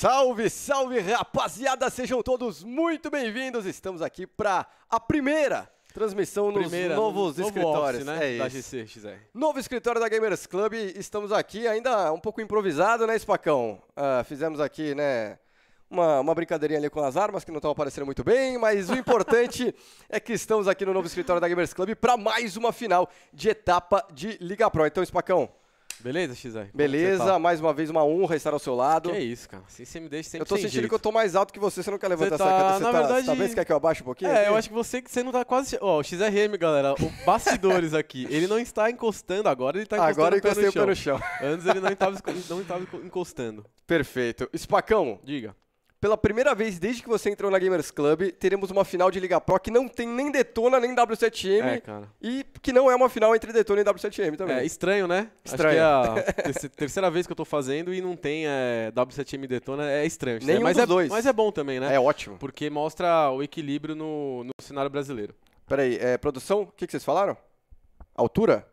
Salve, salve, rapaziada! Sejam todos muito bem-vindos. Estamos aqui para a primeira transmissão nos primeira, novos no, escritórios, novo office, né? É isso. Da GCXR. Novo escritório da Gamers Club. Estamos aqui ainda um pouco improvisado, né, Espacão? Uh, ah, fizemos aqui, né? Uma, uma, brincadeirinha ali com as armas que não estão aparecendo muito bem, mas o importante é que estamos aqui no novo escritório da Gamers Club para mais uma final de etapa de Liga Pro. Então, Espacão, Beleza, XR? É Beleza, tá? mais uma vez uma honra estar ao seu lado. Que é isso, cara. Assim você me deixa sempre Eu tô sentindo jeito. que eu tô mais alto que você, você não quer levantar tá, essa caneta. na tá, verdade... talvez tá Você quer que eu abaixe um pouquinho? É, aqui? eu acho que você, você não tá quase... Ó, oh, o XRM, galera, o bastidores aqui, ele não está encostando agora, ele tá encostando agora o pé no chão. encostei o pé no chão. Antes ele não estava, não estava encostando. Perfeito. Espacão. Diga. Pela primeira vez desde que você entrou na Gamers Club, teremos uma final de Liga Pro que não tem nem Detona nem W7M. É, cara. E que não é uma final entre Detona e W7M também. É estranho, né? Estranho. Acho que é a terceira vez que eu tô fazendo e não tem é, W7M e Detona. É estranho. mas é, dois. Mas é bom também, né? É ótimo. Porque mostra o equilíbrio no, no cenário brasileiro. Peraí, é, produção, o que, que vocês falaram? Altura?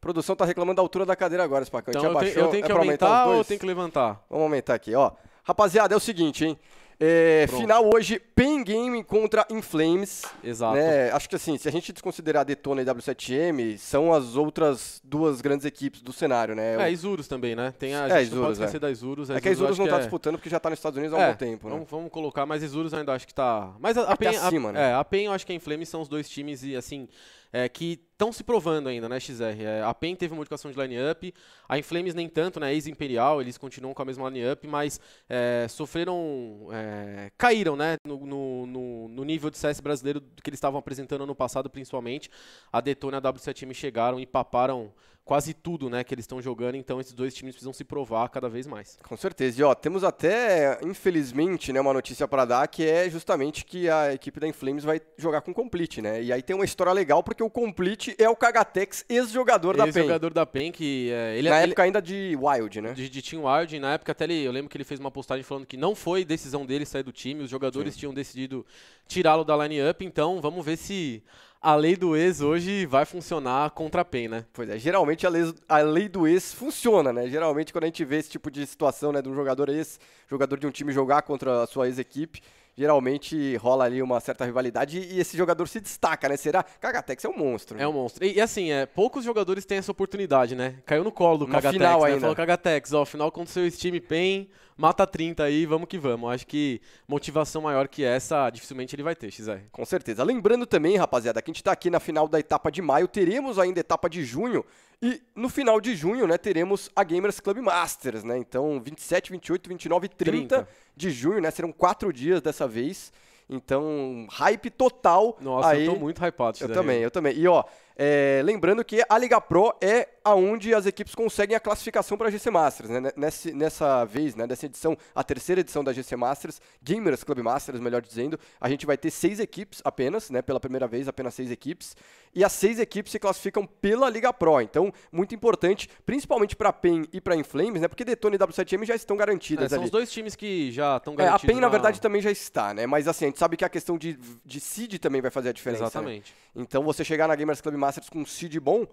produção tá reclamando da altura da cadeira agora, Spacão. Então, eu, tenho, eu tenho é que é aumentar, aumentar ou eu tenho que levantar? Vamos aumentar aqui, ó. Rapaziada, é o seguinte, hein? É, final hoje, Pain Game contra Inflames. Exato. Né? Acho que assim, se a gente desconsiderar Detona e W7M, são as outras duas grandes equipes do cenário, né? É, Isurus também, né? Tem a, é, a é, gente Isurus, não pode é. da Isurus. É a é que a Isurus não tá é... disputando porque já tá nos Estados Unidos há é, tempo, né? Vamos, vamos colocar, mas Isurus ainda acho que tá... Mas a, é tá a acima, a, né? É, a Pen eu acho que a Inflames são os dois times e assim é, que estão se provando ainda, né, XR? É, a PEN teve uma modificação de line-up, a Inflames nem tanto, né, ex-Imperial, eles continuam com a mesma line-up, mas é, sofreram, é, caíram, né, no, no, no, nível de CS brasileiro que eles estavam apresentando ano passado, principalmente. A Detona e a W7M chegaram e paparam quase tudo, né, que eles estão jogando, então esses dois times precisam se provar cada vez mais. Com certeza. E ó, temos até, infelizmente, né, uma notícia para dar que é justamente que a equipe da Inflames vai jogar com o Complete, né? E aí tem uma história legal porque o Complete é o Cagatex ex-jogador da PEN. Ex-jogador da PEN que é, ele na ele, é- época ainda de Wild, né? De, de Team Wild, na época até ele, eu lembro que ele fez uma postagem falando que não foi decisão dele sair do time, os jogadores Sim. tinham decidido tirá-lo da line-up, então vamos ver se a lei do ex hoje vai funcionar contra a PEN, né? Pois é, geralmente a lei, a lei do ex funciona, né? Geralmente quando a gente vê esse tipo de situação, né, de um jogador ex, jogador de um time jogar contra a sua ex-equipe, geralmente rola ali uma certa rivalidade e esse jogador se destaca, né? Será? Kagatex é um monstro. Né? É um monstro. E, e, assim, é, poucos jogadores têm essa oportunidade, né? Caiu no colo do no final né? Ainda. Falou Kagatex, ó, final contra o seu time PEN, mata 30 aí, vamos que vamos. Acho que motivação maior que essa, dificilmente ele vai ter, XR. Com certeza. Lembrando também, rapaziada, que a gente tá aqui na final da etapa de maio, teremos ainda etapa de junho, e no final de junho, né, teremos a Gamers Club Masters, né? Então, 27, 28, 29 e 30, 30. de junho, né? Serão quatro dias dessa vez. Então, hype total. Nossa, aí. eu tô muito hypado. Eu também, eu também. E ó, é, lembrando que a Liga Pro é aonde as equipes conseguem a classificação para a GC Masters. Né? Nessa, nessa vez, né, nessa edição, a terceira edição da GC Masters, Gamers Club Masters, melhor dizendo, a gente vai ter seis equipes apenas, né, pela primeira vez, apenas seis equipes. E as seis equipes se classificam pela Liga Pro. Então, muito importante, principalmente para a PEN e para a Inflames, né, porque Detone e W7M já estão garantidas é, são ali. os dois times que já estão garantidos. É, a PEN, na... na... verdade, também já está, né? mas assim, a gente sabe que a questão de, de seed também vai fazer a diferença. Né? Exatamente. Né? Então, você chegar na Gamers Club Masters Masters com um seed bom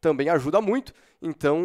também ajuda muito. Então,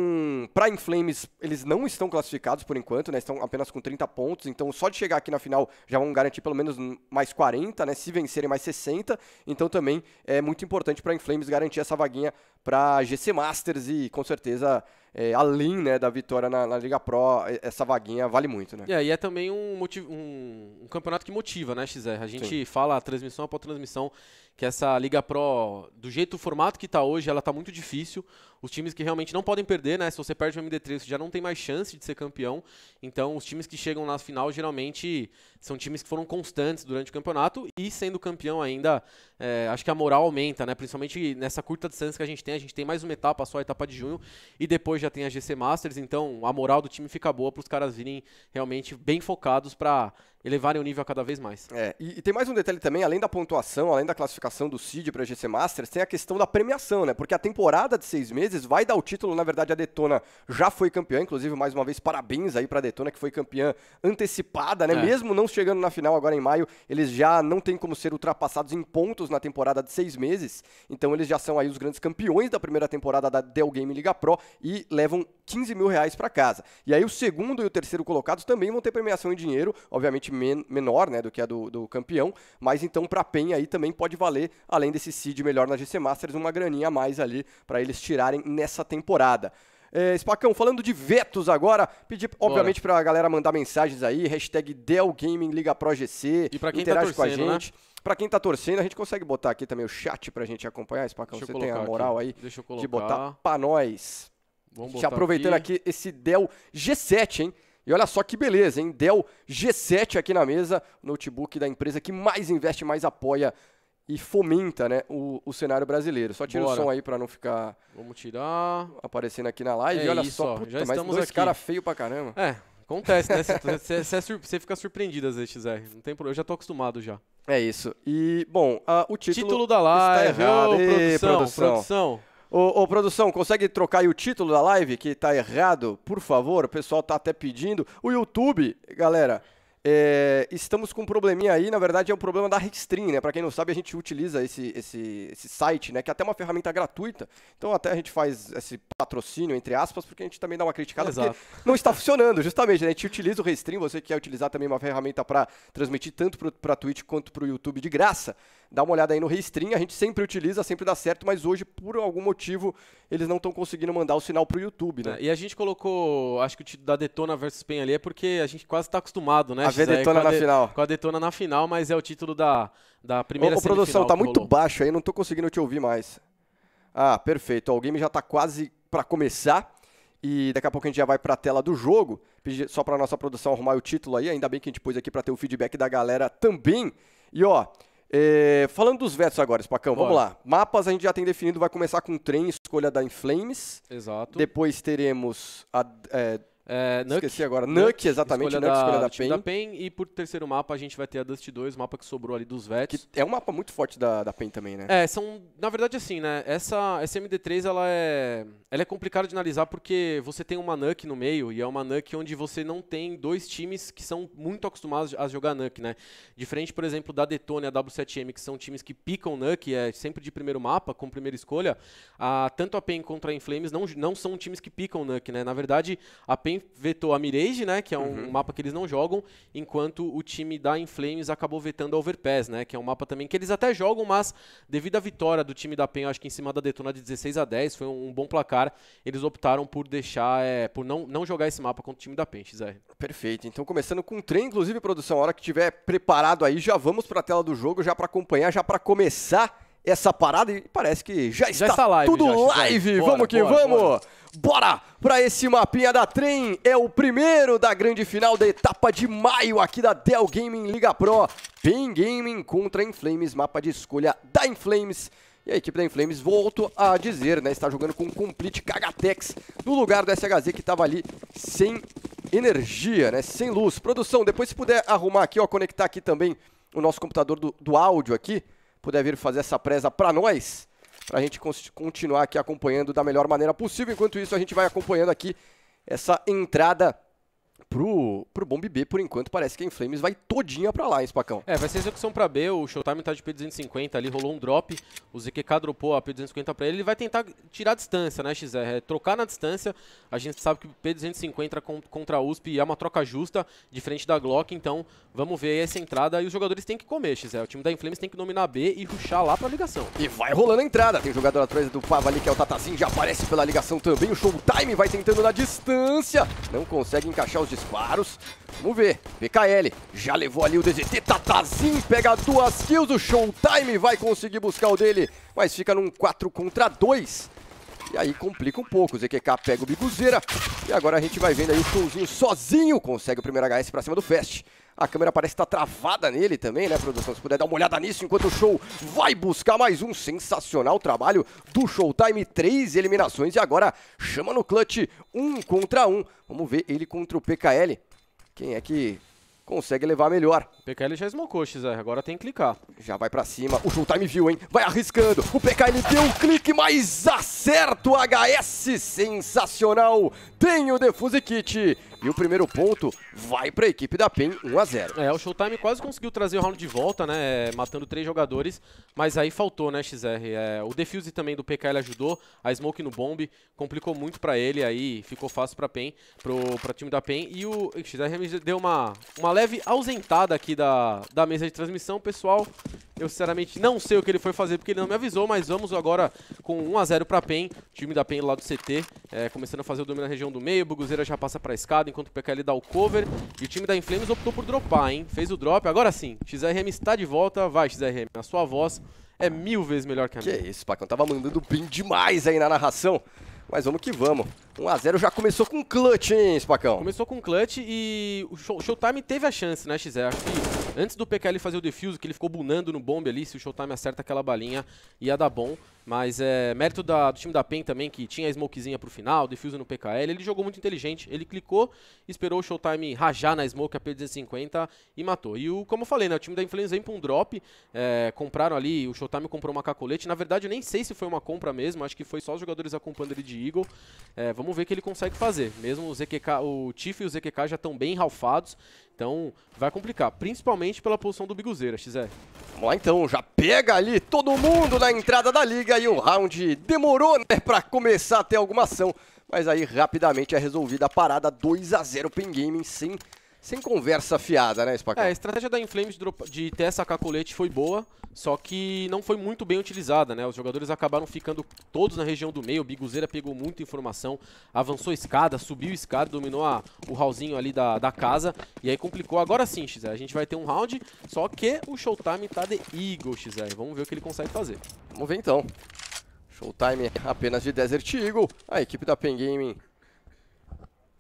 para Inflames, eles não estão classificados por enquanto, né? Estão apenas com 30 pontos. Então, só de chegar aqui na final já vão garantir pelo menos mais 40, né? Se vencerem mais 60. Então, também é muito importante para Inflames garantir essa vaguinha para GC Masters e com certeza é, além né, da vitória na, na, Liga Pro, essa vaguinha vale muito, né? É, e é também um, motivo, um, um campeonato que motiva, né, XR? A gente Sim. fala transmissão após transmissão que essa Liga Pro, do jeito, o formato que está hoje, ela está muito difícil. Os times que realmente não podem perder, né? Se você perde o MD3, você já não tem mais chance de ser campeão. Então, os times que chegam na final, geralmente, são times que foram constantes durante o campeonato. E sendo campeão ainda, é, acho que a moral aumenta, né? Principalmente nessa curta distância que a gente tem. A gente tem mais uma etapa, só a etapa de junho. E depois já tem a GC Masters. Então, a moral do time fica boa para os caras virem realmente bem focados para elevarem o nível cada vez mais. É, e, e tem mais um detalhe também, além da pontuação, além da classificação classificação do Cid para a GC Masters, tem a questão da premiação, né? Porque a temporada de seis meses vai dar o título, na verdade a Detona já foi campeã, inclusive mais uma vez parabéns aí para a Detona que foi campeã antecipada, né? É. Mesmo não chegando na final agora em maio, eles já não têm como ser ultrapassados em pontos na temporada de seis meses, então eles já são aí os grandes campeões da primeira temporada da Dell Game Liga Pro e levam 15 mil reais para casa. E aí o segundo e o terceiro colocados também vão ter premiação em dinheiro, obviamente men menor, né, do que a do, do campeão, mas então para a PEN aí também pode valer valer, além desse seed melhor na GC Masters, uma graninha a mais ali para eles tirarem nessa temporada. É, Spacão, falando de vetos agora, pedir obviamente para a galera mandar mensagens aí, hashtag DellGamingLigaProGC, tá interage tá torcendo, com a né? gente. Né? Para quem está torcendo, a gente consegue botar aqui também o chat para a gente acompanhar, Spacão, Deixa você tem a moral aqui. aí de botar para nós. se aproveitando aqui. aqui esse Dell G7, hein? E olha só que beleza, hein? Dell G7 aqui na mesa, notebook da empresa que mais investe, mais apoia e fomenta né, o, o cenário brasileiro. Só tira Bora. o som aí para não ficar. Vamos tirar. Aparecendo aqui na live. É e olha isso, só, puta, já mas estamos um cara feio pra caramba. É, acontece, né? Você, é fica surpreendido às vezes, XR. Não tem problema, eu já tô acostumado já. É isso. E, bom, o título. Título da live. Está errado. Ô, produção, produção. produção. Ô, ô, produção, consegue trocar aí o título da live que tá errado, por favor? O pessoal tá até pedindo. O YouTube, galera, é, estamos com um probleminha aí, na verdade é um problema da Restream, né? Para quem não sabe, a gente utiliza esse, esse, esse site, né? Que é até uma ferramenta gratuita. Então até a gente faz esse patrocínio, entre aspas, porque a gente também dá uma criticada, Exato. não está funcionando, justamente. Né? A gente utiliza o Restream, você quer utilizar também uma ferramenta para transmitir tanto para Twitch quanto para o YouTube de graça dá uma olhada aí no Restream, a gente sempre utiliza, sempre dá certo, mas hoje, por algum motivo, eles não estão conseguindo mandar o sinal pro YouTube, né? É, e a gente colocou, acho que o título da Detona versus Pen ali é porque a gente quase está acostumado, né? A ver Detona na de, final. Com a Detona na final, mas é o título da, da primeira ô, produção, tá muito rolou. baixo aí, não estou conseguindo te ouvir mais. Ah, perfeito. o game já está quase para começar. E daqui a pouco a gente já vai para a tela do jogo. Pedir só para nossa produção arrumar o título aí. Ainda bem que a gente pôs aqui para ter o feedback da galera também. E ó, é, falando dos vetos agora, Spacão, vamos lá. Mapas a gente já tem definido, vai começar com o trem, escolha da Inflames. Exato. Depois teremos a, é, é, Esqueci agora. Nuke, exatamente. Escolha da, escolha da, time da PEN. E por terceiro mapa, a gente vai ter a Dust 2, o mapa que sobrou ali dos vets. Que é um mapa muito forte da, da PEN também, né? É, são... Na verdade, assim, né? Essa, essa MD3, ela é... Ela é complicada de analisar porque você tem uma Nuke no meio e é uma Nuke onde você não tem dois times que são muito acostumados a jogar Nuke, né? Diferente, por exemplo, da deton e a W7M, que são times que picam Nuke, é sempre de primeiro mapa, com primeira escolha. A, tanto a PEN contra a Inflames não, não são times que picam Nuke, né? Na verdade, a PEN também vetou a Mirage, né, que é um, uhum. mapa que eles não jogam, enquanto o time da Inflames acabou vetando a Overpass, né, que é um mapa também que eles até jogam, mas devido à vitória do time da PEN, acho que em cima da Detona de 16 a 10, foi um, um bom placar, eles optaram por deixar, é, por não, não jogar esse mapa contra o time da PEN, XR. Perfeito, então começando com o trem, inclusive produção, a hora que tiver preparado aí, já vamos para a tela do jogo, já para acompanhar, já para começar essa parada e parece que já, já está, live, tudo já, live. Bora, vamos que bora, vamos! Bora. Bora para esse mapinha da Trem, é o primeiro da grande final da etapa de maio aqui da Dell Gaming Liga Pro. Pen Gaming contra Inflames, mapa de escolha da Inflames. E a equipe da Inflames, volto a dizer, né, está jogando com o Complete Kagatex no lugar do SHZ que estava ali sem energia, né, sem luz. Produção, depois se puder arrumar aqui, ó, conectar aqui também o nosso computador do, do áudio aqui, puder vir fazer essa presa para nós para a gente continuar aqui acompanhando da melhor maneira possível. Enquanto isso, a gente vai acompanhando aqui essa entrada pro, pro Bomb B, por enquanto, parece que a Inflames vai todinha pra lá, hein, Spacão? É, vai ser execução pra B, o Showtime tá de P250 ali, rolou um drop, o ZQK dropou a P250 pra ele, ele vai tentar tirar a distância, né, XR? É, trocar na distância, a gente sabe que P250 contra a USP é uma troca justa, diferente da Glock, então vamos ver essa entrada e os jogadores têm que comer, XR. O time da Inflames tem que dominar B e ruxar lá pra ligação. E vai rolando a entrada, tem jogador atrás do Pava ali, que é o Tatazinho, já aparece pela ligação também, o Showtime vai tentando na distância, não consegue encaixar os disparos. Vamos ver. PKL já levou ali o DZT. Tatazinho tá, tá, pega duas kills. O Showtime vai conseguir buscar o dele. Mas fica num 4 contra 2. E aí complica um pouco. O ZQK pega o Biguzeira. E agora a gente vai vendo aí o Showzinho sozinho. Consegue o primeiro HS pra cima do Fest. A câmera parece estar tá travada nele também, né, produção? Se puder dar uma olhada nisso enquanto o show vai buscar mais um sensacional trabalho do Showtime. Três eliminações e agora chama no clutch um contra um. Vamos ver ele contra o PKL. Quem é que consegue levar melhor. PKL já esmocou, XR, agora tem que clicar. Já vai pra cima, o Showtime viu, hein? Vai arriscando, o PKL deu um clique, mas acerta o HS, sensacional! tem o Defuse Kit. E o primeiro ponto vai para a equipe da PEN, 1 a 0 É, o Showtime quase conseguiu trazer o round de volta, né? Matando três jogadores, mas aí faltou, né, XR? É, o defuse também do PK ele ajudou, a Smoke no bomb complicou muito para ele, aí ficou fácil para PEN, pro, pra time da PEN. E o XR deu uma, uma leve ausentada aqui da, da mesa de transmissão, pessoal. Eu sinceramente não sei o que ele foi fazer porque ele não me avisou, mas vamos agora com 1x0 para PEN, time da PEN lá do CT, é, começando a fazer o domínio na região do meio, Buguzeira já passa para escada, enquanto o PKL dá o cover, e o time da Inflames optou por dropar, hein? Fez o drop, agora sim, XRM está de volta, vai XRM, a sua voz é mil vezes melhor que a minha. Que isso, Pacão, tava mandando bem demais aí na narração. Mas vamos que vamos. 1x0 já começou com clutch, hein, Spacão? Começou com clutch e o Showtime teve a chance, né, XR? Acho que Antes do PKL fazer o defuse, que ele ficou bunando no bombe ali, se o Showtime acerta aquela balinha, ia dar bom. Mas é mérito da, do time da PEN também, que tinha a smokezinha pro final, defuse no PKL. Ele jogou muito inteligente, ele clicou, esperou o Showtime rajar na smoke a P250 e matou. E o, como eu falei, né, o time da Influence vem pra um drop, é, compraram ali, o Showtime comprou uma cacolete. Na verdade, eu nem sei se foi uma compra mesmo, acho que foi só os jogadores acompanhando ele de Eagle. É, vamos ver o que ele consegue fazer. Mesmo o ZQK, o Tiff e o ZQK já estão bem ralfados então vai complicar, principalmente pela posição do Biguzeira, XR. Vamos lá então, já pega ali todo mundo na entrada da liga e o round demorou né, para começar a ter alguma ação. Mas aí rapidamente é resolvida a parada 2 a 0 Pin Gaming, sim. Sem conversa fiada, né, Spaca? É, a estratégia da Inflames de ter essa cacolete foi boa, só que não foi muito bem utilizada, né? Os jogadores acabaram ficando todos na região do meio, o Biguzeira pegou muita informação, avançou escada, subiu escada, dominou a, o hallzinho ali da, da casa, e aí complicou. Agora sim, XR, a gente vai ter um round, só que o Showtime tá de Eagle, XR. Vamos ver o que ele consegue fazer. Vamos ver então. Showtime apenas de Desert Eagle, a equipe da Pen Gaming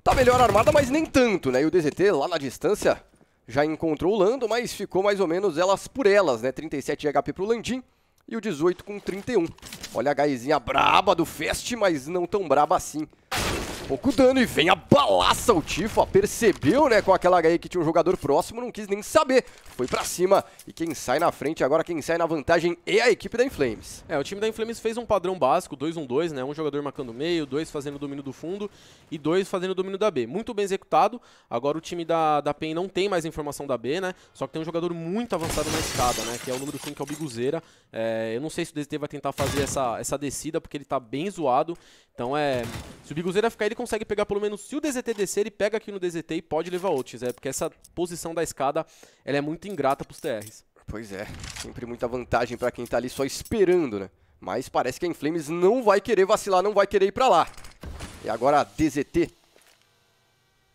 Tá melhor armada, mas nem tanto, né? E o DZT lá na distância já encontrou o Lando, mas ficou mais ou menos elas por elas, né? 37 de HP pro Landim e o 18 com 31. Olha a gaizinha braba do Fest, mas não tão braba assim pouco dano e vem a balaça. O Tifo percebeu, né, com aquela HE que tinha um jogador próximo, não quis nem saber. Foi pra cima e quem sai na frente agora, quem sai na vantagem é a equipe da Inflames. É, o time da Inflames fez um padrão básico, 2-1-2, né, um jogador marcando meio, dois fazendo o domínio do fundo e dois fazendo o domínio da B. Muito bem executado, agora o time da, da PEN não tem mais informação da B, né, só que tem um jogador muito avançado na escada, né, que é o número 5, que é o Biguzeira. É, eu não sei se o DZT vai tentar fazer essa, essa descida, porque ele tá bem zoado. Então é... Se o Biguzeira ficar, ele ele consegue pegar pelo menos, se o DZT descer, ele pega aqui no DZT e pode levar outros, é porque essa posição da escada, ela é muito ingrata pros TRs. Pois é, sempre muita vantagem pra quem tá ali só esperando, né? Mas parece que a Inflames não vai querer vacilar, não vai querer ir pra lá. E agora a DZT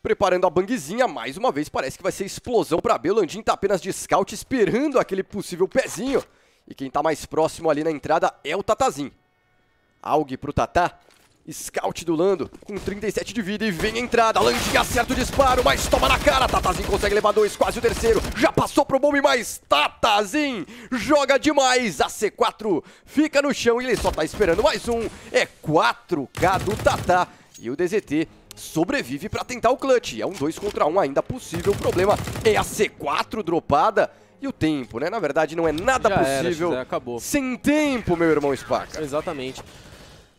preparando a bangzinha, mais uma vez parece que vai ser explosão pra B. O Landim tá apenas de scout esperando aquele possível pezinho. E quem tá mais próximo ali na entrada é o Tatazinho. Aug pro Tatá. Scout do Lando com 37 de vida e vem a entrada. Landing acerta o disparo, mas toma na cara. Tatazin consegue levar dois, quase o terceiro. Já passou pro bombe, mas Tatazin joga demais. A C4 fica no chão e ele só tá esperando mais um. É 4K do Tatá. E o DZT sobrevive para tentar o clutch. É um 2 contra 1 um ainda possível. O problema é a C4 dropada e o tempo, né? Na verdade, não é nada Já possível. Era, acabou. Sem tempo, meu irmão Spaca. Exatamente.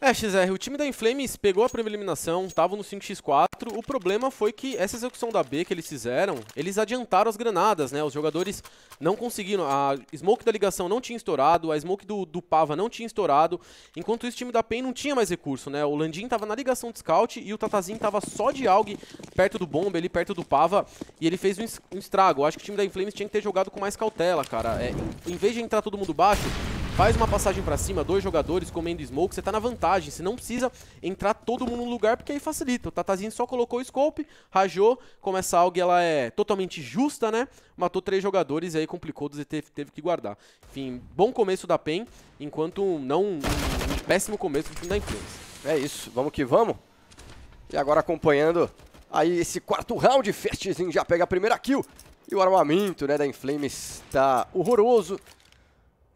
É, XR, o time da Inflames pegou a primeira eliminação, estavam no 5x4. O problema foi que essa execução da B que eles fizeram, eles adiantaram as granadas, né? Os jogadores não conseguiram. A smoke da ligação não tinha estourado, a smoke do, do Pava não tinha estourado. Enquanto isso, o time da PEN não tinha mais recurso, né? O Landim tava na ligação de scout e o Tatazinho tava só de AUG perto do bomba, ali perto do Pava. E ele fez um estrago. Eu acho que o time da Inflames tinha que ter jogado com mais cautela, cara. É, em vez de entrar todo mundo baixo, Faz uma passagem pra cima, dois jogadores comendo smoke, você tá na vantagem, você não precisa entrar todo mundo no lugar, porque aí facilita. O Tatazinho só colocou o scope, rajou, como essa AUG ela é totalmente justa, né? Matou três jogadores e aí complicou, o ZT teve que guardar. Enfim, bom começo da PEN, enquanto não um, péssimo começo do time da inflames É isso, vamos que vamos. E agora acompanhando aí esse quarto round, Festzinho já pega a primeira kill. E o armamento né, da Inflames está horroroso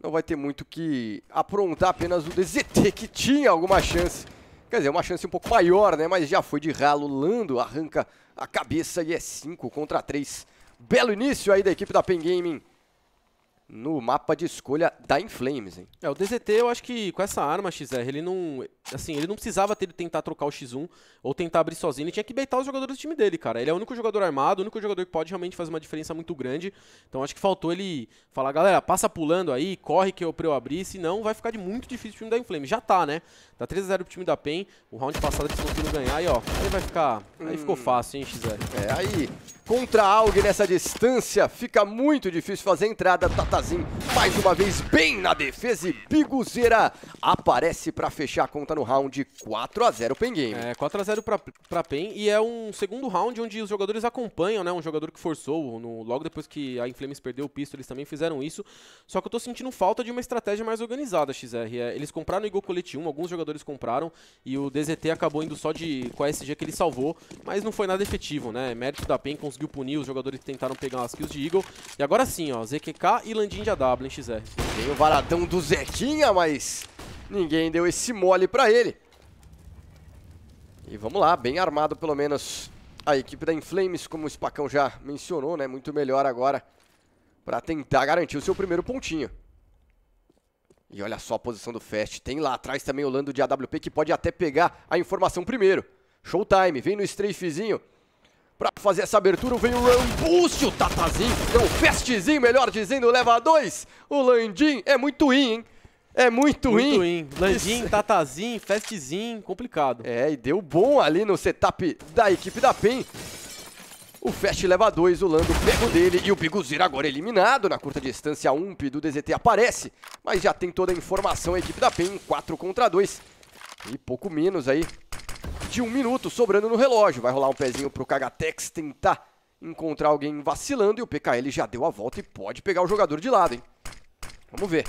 não vai ter muito que aprontar apenas o DZT, que tinha alguma chance. Quer dizer, uma chance um pouco maior, né? Mas já foi de ralo. Lando arranca a cabeça e é 5 contra 3. Belo início aí da equipe da Pen Gaming no mapa de escolha da Inflames, hein? É, o DZT eu acho que com essa arma XR, ele não, assim, ele não precisava ter tentar trocar o X1 ou tentar abrir sozinho, ele tinha que beitar os jogadores do time dele, cara. Ele é o único jogador armado, o único jogador que pode realmente fazer uma diferença muito grande. Então acho que faltou ele falar, galera, passa pulando aí, corre que eu para eu abrir, senão vai ficar de muito difícil o time da Inflames. Já tá, né? Tá 3 x 0 pro time da PEN. O round passado eles conseguiram ganhar e ó, aí vai ficar, aí hum. ficou fácil, hein, XR. É, aí contra alguém nessa distância fica muito difícil fazer a entrada. Tá, tá mais uma vez bem na defesa e Biguzeira aparece para fechar a conta no round 4 a 0 Pen Game. É, 4 a 0 para Pen e é um segundo round onde os jogadores acompanham, né? Um jogador que forçou, no, logo depois que a Inflames perdeu o pisto, eles também fizeram isso. Só que eu tô sentindo falta de uma estratégia mais organizada, XR. É, eles compraram o Igor Colete 1, alguns jogadores compraram e o DZT acabou indo só de com a SG que ele salvou, mas não foi nada efetivo, né? Mérito da Pen conseguiu punir os jogadores que tentaram pegar as kills de Eagle. E agora sim, ó, ZQK e Lan Ninja W em XR. Tem o varadão do Zequinha, mas ninguém deu esse mole pra ele. E vamos lá, bem armado pelo menos a equipe da Inflames, como o Spacão já mencionou, né? Muito melhor agora para tentar garantir o seu primeiro pontinho. E olha só a posição do Fast. Tem lá atrás também o Lando de AWP que pode até pegar a informação primeiro. Showtime, vem no strafezinho. Pra fazer essa abertura vem o Rambúcio, o Tatazinho, é o Festzinho, melhor dizendo, leva dois. O Landim é muito ruim, hein? É muito, muito ruim. Landim, Isso. Tatazinho, Festzinho, complicado. É, e deu bom ali no setup da equipe da PEN. O Fest leva dois, o Lando pega o dele e o Biguzir agora eliminado. Na curta distância, um ump do DZT aparece, mas já tem toda a informação a equipe da PEN, 4 contra 2. E pouco menos aí de um minuto sobrando no relógio. Vai rolar um pezinho pro Kagatex tentar encontrar alguém vacilando. E o PKL já deu a volta e pode pegar o jogador de lado, hein? Vamos ver.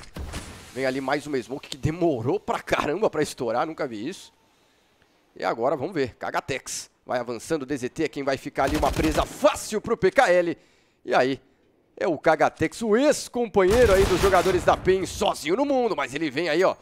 Vem ali mais uma smoke que demorou pra caramba pra estourar. Nunca vi isso. E agora vamos ver. Kagatex vai avançando. O DZT é quem vai ficar ali. Uma presa fácil pro PKL. E aí... É o Kagatex, o ex-companheiro aí dos jogadores da PEN, sozinho no mundo, mas ele vem aí, ó,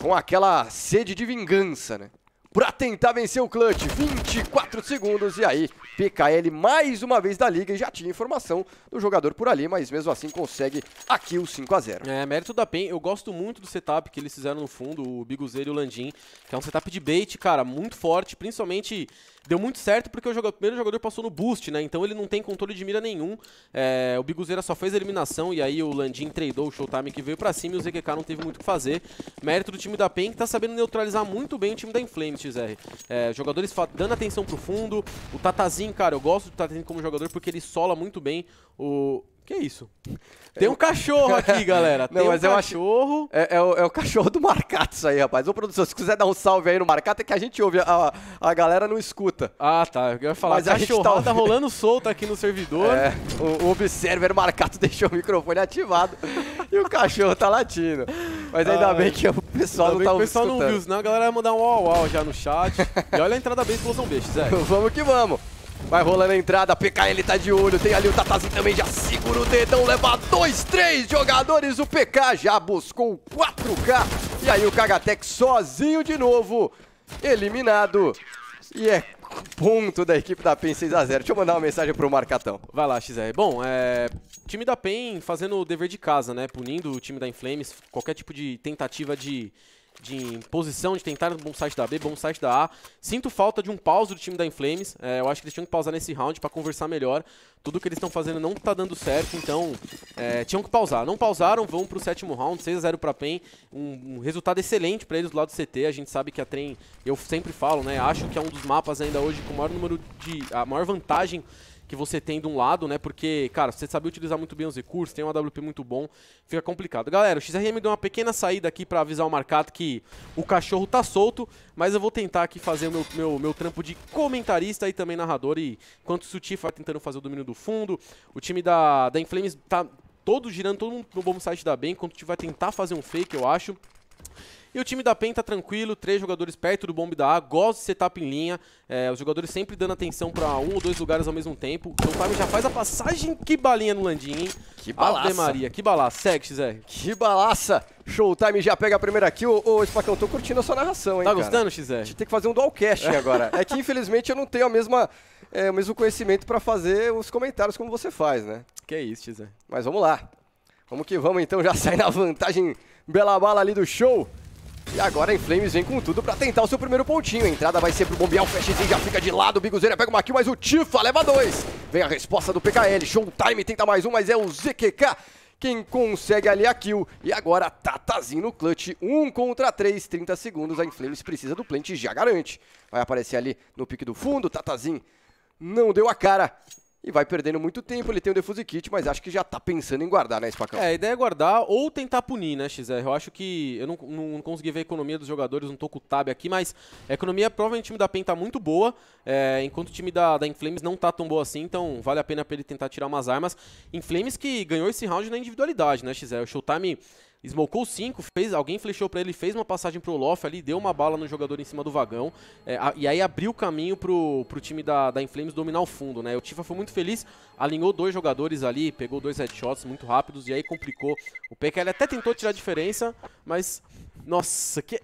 com aquela sede de vingança, né? para tentar vencer o clutch. 24 segundos e aí PKL mais uma vez da liga e já tinha informação do jogador por ali, mas mesmo assim consegue aqui o 5 a 0 É, mérito da PEN. Eu gosto muito do setup que eles fizeram no fundo, o Biguzeiro e o Landim, que é um setup de bait, cara, muito forte, principalmente Deu muito certo porque o, jogador, o, primeiro jogador passou no boost, né? Então ele não tem controle de mira nenhum. É, o Biguzeira só fez a eliminação e aí o Landim tradeou o Showtime que veio pra cima e o ZQK não teve muito o que fazer. Mérito do time da PEN que tá sabendo neutralizar muito bem o time da Inflame, XR. É, jogadores dando atenção pro fundo. O Tatazinho, cara, eu gosto do Tatazinho como jogador porque ele sola muito bem o, que isso? É. Tem um cachorro aqui, galera. Tem Não, mas um cachorro. é, é, o, é, o, cachorro do Marcato isso aí, rapaz. Ô, produção, se quiser dar um salve aí no Marcato, é que a gente ouve, a, a galera não escuta. Ah, tá. Eu ia falar, mas a tá cachorrada tá... rolando solta aqui no servidor. É, o, o observer Marcato deixou o microfone ativado e o cachorro tá latindo. Mas ainda ah, bem que o pessoal não tá ouvindo. O pessoal escutando. não viu, senão a galera vai mandar um uau uau já no chat. e olha a entrada bem, explosão besta, Zé. vamos que vamos. Vai rolando a entrada, PKL tá de olho, tem ali o Tatazinho também já se por o dedão, leva dois, três jogadores. O PK já buscou 4K. E aí o Kagatek sozinho de novo, eliminado. E é ponto da equipe da PEN 6x0. Deixa eu mandar uma mensagem pro Marcatão. Vai lá, XR. Bom, é... time da PEN fazendo o dever de casa, né? Punindo o time da Inflames, qualquer tipo de tentativa de de posição, de tentar bom site da B, bom site da A. Sinto falta de um pause do time da Inflames. É, eu acho que eles tinham que pausar nesse round para conversar melhor. Tudo que eles estão fazendo não está dando certo, então é, tinham que pausar. Não pausaram, vão para o sétimo round, 6x0 para PEN. Um, um, resultado excelente para eles do lado do CT. A gente sabe que a Trem, eu sempre falo, né? Acho que é um dos mapas ainda hoje com maior número de. a maior vantagem que você tem de um lado, né? Porque, cara, você sabe utilizar muito bem os recursos, tem um AWP muito bom, fica complicado. Galera, o XRM deu uma pequena saída aqui para avisar o Marcato que o cachorro tá solto, mas eu vou tentar aqui fazer o meu, meu, meu trampo de comentarista e também narrador. E enquanto o Sutif vai tentando fazer o domínio do fundo, o time da, da Inflames tá todo girando, todo mundo no bom site da bem, enquanto o time vai tentar fazer um fake, eu acho. E o time da PEN tá tranquilo, três jogadores perto do bombe da A, gosta de setup em linha, é, os jogadores sempre dando atenção para um ou dois lugares ao mesmo tempo. Então o Time já faz a passagem, que balinha no Landim, hein? Que balaça. Ave Maria, que balaça. Segue, XR. Que balaça. Showtime já pega a primeira kill. Ô, Spacão, tô curtindo a sua narração, hein, Tá gostando, XR? A gente tem que fazer um dual dualcast agora. É que, infelizmente, eu não tenho a mesma, é, o mesmo conhecimento para fazer os comentários como você faz, né? Que isso, XR. Mas vamos lá. Vamos que vamos, então. Já sai na vantagem. Bela bala ali do show. E agora a Inflames vem com tudo pra tentar o seu primeiro pontinho. A entrada vai ser pro bombear, o flashzinho já fica de lado, o Biguzeira pega uma kill, mas o Tifa leva dois. Vem a resposta do PKL, Showtime tenta mais um, mas é o ZQK quem consegue ali a kill. E agora Tatazinho no clutch, um contra três, 30 segundos, a Inflames precisa do plant e já garante. Vai aparecer ali no pique do fundo, Tatazinho não deu a cara e vai perdendo muito tempo. Ele tem o defuse kit, mas acho que já tá pensando em guardar, né, Spacão? É, a ideia é guardar ou tentar punir, né, XR? Eu acho que. Eu não, não, não consegui ver a economia dos jogadores, não tô com o tab aqui, mas a economia provavelmente o time da PEN tá muito boa, é, enquanto o time da, da Inflames não tá tão boa assim, então vale a pena pra ele tentar tirar umas armas. Inflames que ganhou esse round na individualidade, né, XR? O Showtime Smokou 5, fez, alguém flechou para ele, fez uma passagem pro Loff ali, deu uma bala no jogador em cima do vagão. É, a, e aí abriu o caminho pro, pro time da, da Inflames dominar o fundo, né? O Tifa foi muito feliz, alinhou dois jogadores ali, pegou dois headshots muito rápidos e aí complicou. O ele até tentou tirar a diferença, mas. Nossa, que.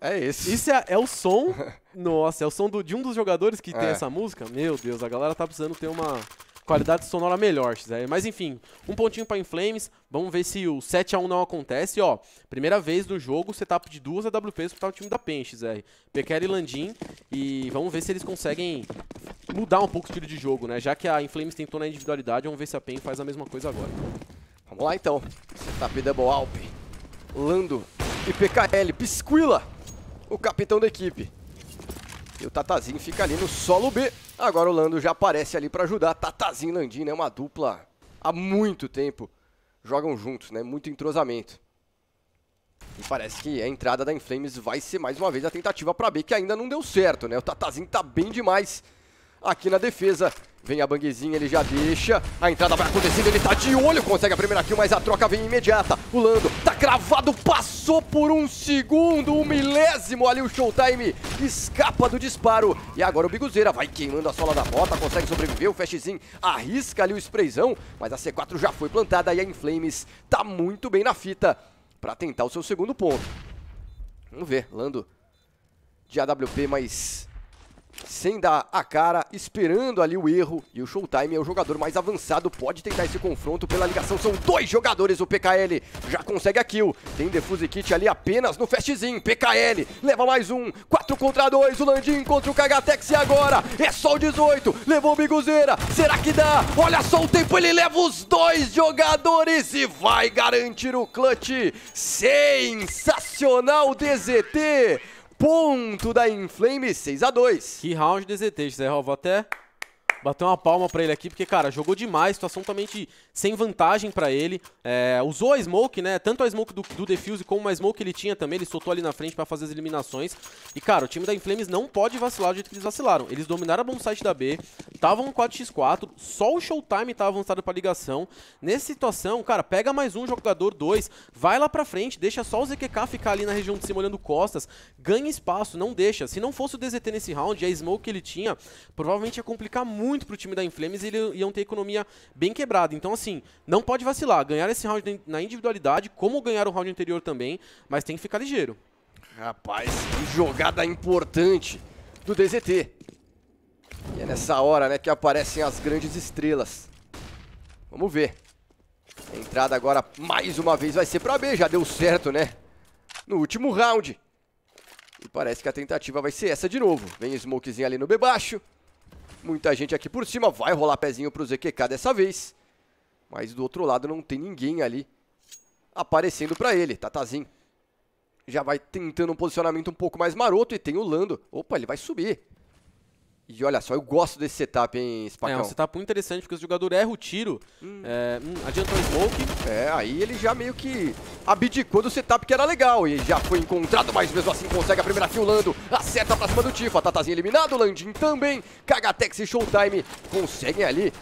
É esse. Isso é, é, o som. Nossa, é o som do, de um dos jogadores que é. tem essa música. Meu Deus, a galera tá precisando ter uma, qualidade sonora melhor, Zé. Mas enfim, um pontinho para Inflames. Vamos ver se o 7 a 1 não acontece. Ó, primeira vez do jogo, setup de duas AWPs para o time da PEN, Zé. Pequer e Landim. E vamos ver se eles conseguem mudar um pouco o estilo de jogo, né? Já que a Inflames tentou na individualidade, vamos ver se a PEN faz a mesma coisa agora. Vamos lá então. Setup Double Alp. Lando e PKL. Pisquila, o capitão da equipe. E o Tatazinho fica ali no solo B. Agora o Lando já aparece ali para ajudar. Tatazinho e Landinho, é uma dupla há muito tempo. Jogam juntos, né? Muito entrosamento. E parece que a entrada da Inflames vai ser mais uma vez a tentativa para B, que ainda não deu certo, né? O Tatazinho tá bem demais aqui na defesa. Vem a banguezinha, ele já deixa. A entrada vai acontecendo, ele tá de olho, consegue a primeira kill, mas a troca vem imediata. O Lando tá cravado, passou por um segundo, um milésimo ali o Showtime. Escapa do disparo. E agora o Biguzeira vai queimando a sola da bota, consegue sobreviver. O Fastzinho arrisca ali o sprayzão, mas a C4 já foi plantada e a Inflames tá muito bem na fita para tentar o seu segundo ponto. Vamos ver, Lando de AWP, mas sem dar a cara, esperando ali o erro. E o Showtime é o jogador mais avançado, pode tentar esse confronto pela ligação. São dois jogadores, o PKL já consegue a kill. Tem Defuse Kit ali apenas no fastzinho. PKL leva mais um, 4 contra 2, o Landim contra o Kagatex. E agora é só o 18, levou o Biguzeira, será que dá? Olha só o tempo, ele leva os dois jogadores e vai garantir o clutch. Sensacional DZT! ponto da Inflame 6 a 2 Que round de ZT, José vou Até bater uma palma para ele aqui, porque, cara, jogou demais, situação totalmente sem vantagem para ele. É, usou a Smoke, né? Tanto a Smoke do, do Defuse como a Smoke que ele tinha também. Ele soltou ali na frente para fazer as eliminações. E, cara, o time da Inflames não pode vacilar do jeito que eles vacilaram. Eles dominaram a bom site da B, estavam 4x4, só o Showtime tava avançado pra ligação. Nessa situação, cara, pega mais um jogador, dois, vai lá pra frente, deixa só o ZQK ficar ali na região de cima olhando costas, ganha espaço, não deixa. Se não fosse o DZT nesse round, a Smoke que ele tinha, provavelmente ia complicar muito pro time da Inflames e eles iam ter economia bem quebrada. Então, assim, assim, não pode vacilar. Ganhar esse round na individualidade, como ganhar o round anterior também, mas tem que ficar ligeiro. Rapaz, que jogada importante do DZT. E é nessa hora né, que aparecem as grandes estrelas. Vamos ver. A entrada agora, mais uma vez, vai ser para B. Já deu certo, né? No último round. E parece que a tentativa vai ser essa de novo. Vem Smokezinho ali no B baixo. Muita gente aqui por cima. Vai rolar pezinho pro ZQK dessa vez. Mas do outro lado não tem ninguém ali aparecendo para ele. Tatazinho já vai tentando um posicionamento um pouco mais maroto e tem o Lando. Opa, ele vai subir. E olha só, eu gosto desse setup, hein, Spacão? É um setup muito interessante, porque o jogador erra o tiro, hum. É, hum, adiantou o smoke. É, aí ele já meio que abdicou do setup que era legal, e já foi encontrado, mas mesmo assim consegue a primeira kill, Lando acerta pra cima do Tifa, Tatazinho eliminado, Landin também, Kagatex e Showtime conseguem ali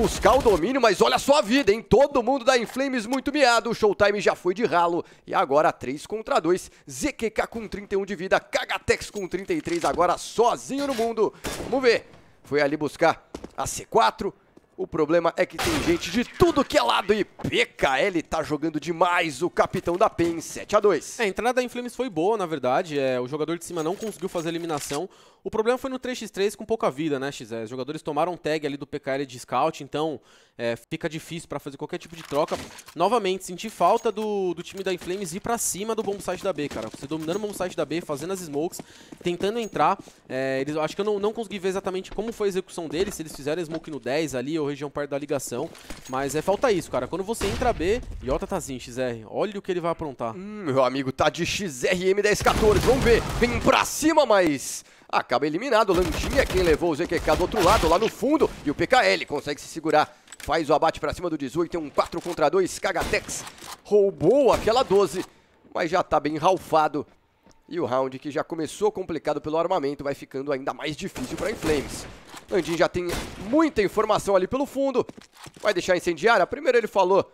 buscar o domínio, mas olha só a vida, hein? Todo mundo da Inflames muito miado, o Showtime já foi de ralo. E agora 3 contra 2, ZQK com 31 de vida, Kagatex com 33 agora sozinho no mundo. Vamos ver, foi ali buscar a C4, o problema é que tem gente de tudo que é lado e PKL tá jogando demais o capitão da PEN 7 a 2 é, A entrada da Inflames foi boa, na verdade. É, o jogador de cima não conseguiu fazer a eliminação. O problema foi no 3x3 com pouca vida, né, XS? Os jogadores tomaram tag ali do PKL de scout, então é, fica difícil para fazer qualquer tipo de troca. Novamente, senti falta do, do time da Inflames ir para cima do bomb site da B, cara. Você dominando o bomb site da B, fazendo as smokes, tentando entrar. É, eles, acho que eu não, não consegui ver exatamente como foi a execução deles, se eles fizeram smoke no 10 ali ou região perto da ligação. Mas é falta isso, cara. Quando você entra B, tá assim, e olha o XR. Olha o que ele vai aprontar. Hum, meu amigo, tá de XRM 1014. Vamos ver. Vem pra cima, mas acaba eliminado. O Landinha é quem levou o ZQK do outro lado, lá no fundo. E o PKL consegue se segurar. Faz o abate para cima do 18, tem um 4 contra 2. Kagatex roubou aquela 12, mas já tá bem ralfado. E o round que já começou complicado pelo armamento vai ficando ainda mais difícil para Inflames. Landin já tem muita informação ali pelo fundo. Vai deixar incendiária? Primeiro ele falou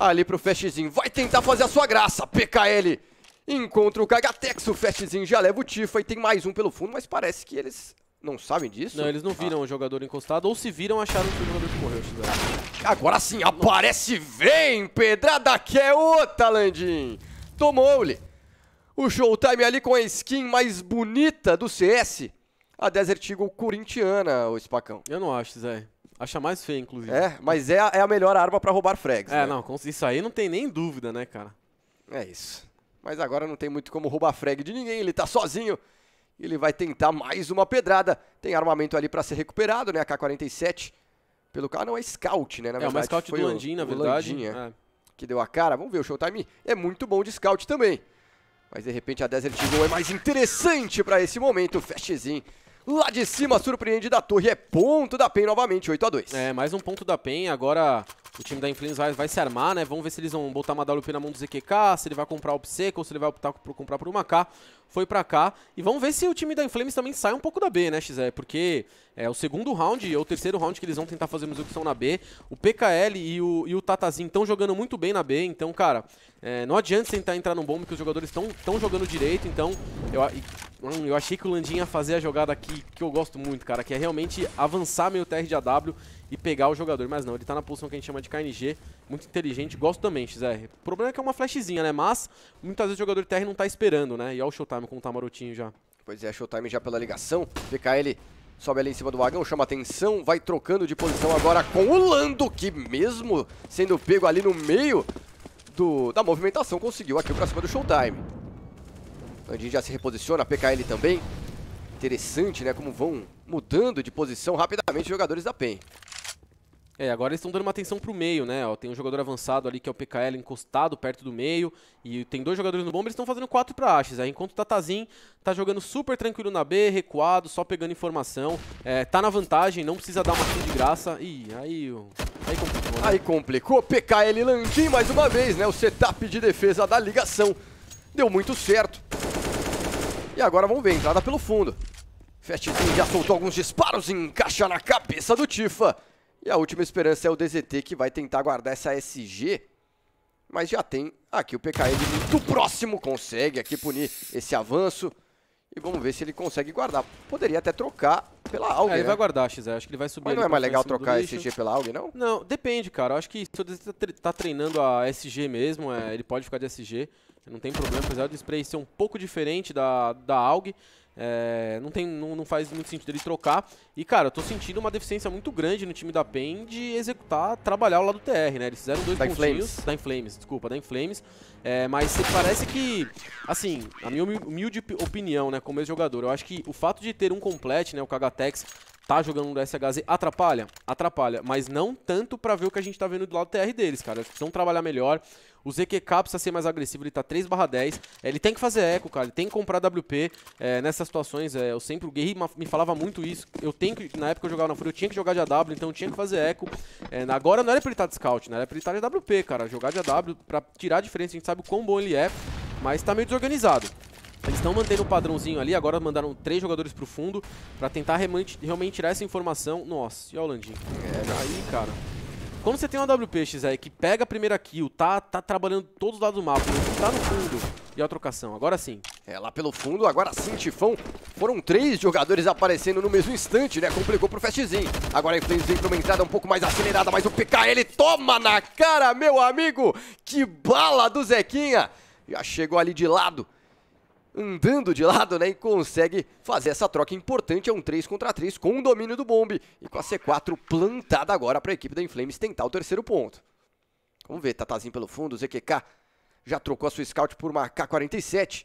ali pro Fashzinho. Vai tentar fazer a sua graça, PKL. Encontra o Cagatex, o Fastzinho já leva o Tifa e tem mais um pelo fundo, mas parece que eles não sabem disso. Não, eles não viram ah. o jogador encostado ou se viram acharam que o jogador que morreu. Né? Agora sim, aparece, vem, pedrada que é outra, Landim. Tomou-lhe. O Showtime ali com a skin mais bonita do CS, a Desert Eagle corintiana, o Spacão. Eu não acho, Zé. Acha mais feia, inclusive. É, mas é a, é a melhor arma para roubar frags. É, né? não, isso aí não tem nem dúvida, né, cara? É isso mas agora não tem muito como roubar frag de ninguém, ele tá sozinho. Ele vai tentar mais uma pedrada. Tem armamento ali para ser recuperado, né? A K-47. Pelo carro não é scout, né? Na é, verdade, uma scout foi do Landim, na verdade. Landinha, é. Que deu a cara. Vamos ver, o Showtime é muito bom de scout também. Mas de repente a Desert Eagle é mais interessante para esse momento. Fastzinho. Lá de cima, surpreende da torre, é ponto da PEN novamente, 8x2. É, mais um ponto da PEN, agora o time da Inflames vai, vai, se armar, né? Vamos ver se eles vão botar uma WP na mão do ZQK, se ele vai comprar o ou se ele vai optar por comprar por uma K foi para cá. E vamos ver se o time da Inflames também sai um pouco da B, né, Xé? Porque é o segundo round ou o terceiro round que eles vão tentar fazer uma execução na B. O PKL e o, e o Tatazinho estão jogando muito bem na B, então, cara, é, não adianta tentar entrar no bombe porque os jogadores estão jogando direito, então eu, hum, eu achei que o Landinha ia fazer a jogada aqui que eu gosto muito, cara, que é realmente avançar meio TR de AW e pegar o jogador. Mas não, ele tá na posição que a gente chama de KNG, muito inteligente. Gosto também, XR. O problema é que é uma flashzinha, né? Mas muitas vezes o jogador TR não tá esperando, né? E olha o Showtime com o marotinho já. Pois é, Showtime já pela ligação. PKL Sobe ali em cima do vagão, chama atenção, vai trocando de posição agora com o Lando, que mesmo sendo pego ali no meio do, da movimentação, conseguiu aqui pra cima do Showtime. Landinho já se reposiciona, PKL também. Interessante, né, como vão mudando de posição rapidamente os jogadores da PEN. É, agora eles estão dando uma atenção pro meio, né? Ó, tem um jogador avançado ali que é o PKL encostado perto do meio. E tem dois jogadores no bomba, eles estão fazendo quatro pra Ashes. Aí enquanto o Tatazin tá jogando super tranquilo na B, recuado, só pegando informação. É, tá na vantagem, não precisa dar uma kill de graça. Ih, aí Aí complicou, né? Aí complicou. PKL Landim mais uma vez, né? O setup de defesa da ligação. Deu muito certo. E agora vamos ver, entrada pelo fundo. Fastzinho já soltou alguns disparos, e encaixa na cabeça do Tifa. E a última esperança é o DZT que vai tentar guardar essa SG. Mas já tem aqui o PKL muito próximo. Consegue aqui punir esse avanço. E vamos ver se ele consegue guardar. Poderia até trocar pela AUG, é, ele né? vai guardar, XZ. É, acho que ele vai subir. Mas não é mais legal trocar a SG pela AUG, não? Não, depende, cara. acho que se o DZT tá, tá treinando a SG mesmo, é, ele pode ficar de SG. Não tem problema, apesar do spray ser um pouco diferente da, da AUG. É, não, tem, não, não, faz muito sentido ele trocar. E, cara, eu tô sentindo uma deficiência muito grande no time da PEN de executar, trabalhar o lado do TR, né? Eles fizeram dois da tá pontinhos. Da Inflames, tá desculpa, da tá Inflames. É, mas parece que, assim, a minha humilde opinião, né, como ex-jogador, eu acho que o fato de ter um complete, né, o Kagatex, tá jogando no SHZ, atrapalha? Atrapalha, mas não tanto para ver o que a gente tá vendo do lado do TR deles, cara. Eles precisam trabalhar melhor. O ZQK precisa ser mais agressivo, ele tá 3 10. É, ele tem que fazer eco, cara, ele tem que comprar WP. É, nessas situações, é, eu sempre, o Guerri me falava muito isso. Eu tenho que, na época eu jogava na Fúria, eu tinha que jogar de AW, então eu tinha que fazer eco. É, agora não era pra ele estar tá de scout, né? Era pra ele estar tá de AWP, cara. Jogar de AW pra tirar a diferença, a gente sabe o quão bom ele é, mas tá meio desorganizado. Eles estão mantendo um padrãozinho ali, agora mandaram três jogadores pro fundo pra tentar realmente, realmente tirar essa informação. Nossa, e olha o Landim. É, aí, cara. Quando você tem uma WP, aí que pega a primeira kill, tá, tá trabalhando todos os lados do mapa, tá no fundo, e a trocação. Agora sim. É, lá pelo fundo, agora sim, Tifão. Foram três jogadores aparecendo no mesmo instante, né? Complicou pro Fastzinho. Agora a Inflames vem pra uma entrada um pouco mais acelerada, mas o ele toma na cara, meu amigo! Que bala do Zequinha! Já chegou ali de lado andando de lado, né, e consegue fazer essa troca importante, é um 3 contra 3 com o domínio do Bombe e com a C4 plantada agora para a equipe da Inflames tentar o terceiro ponto. Vamos ver, Tatazinho pelo fundo, o ZQK já trocou a sua scout por uma K-47.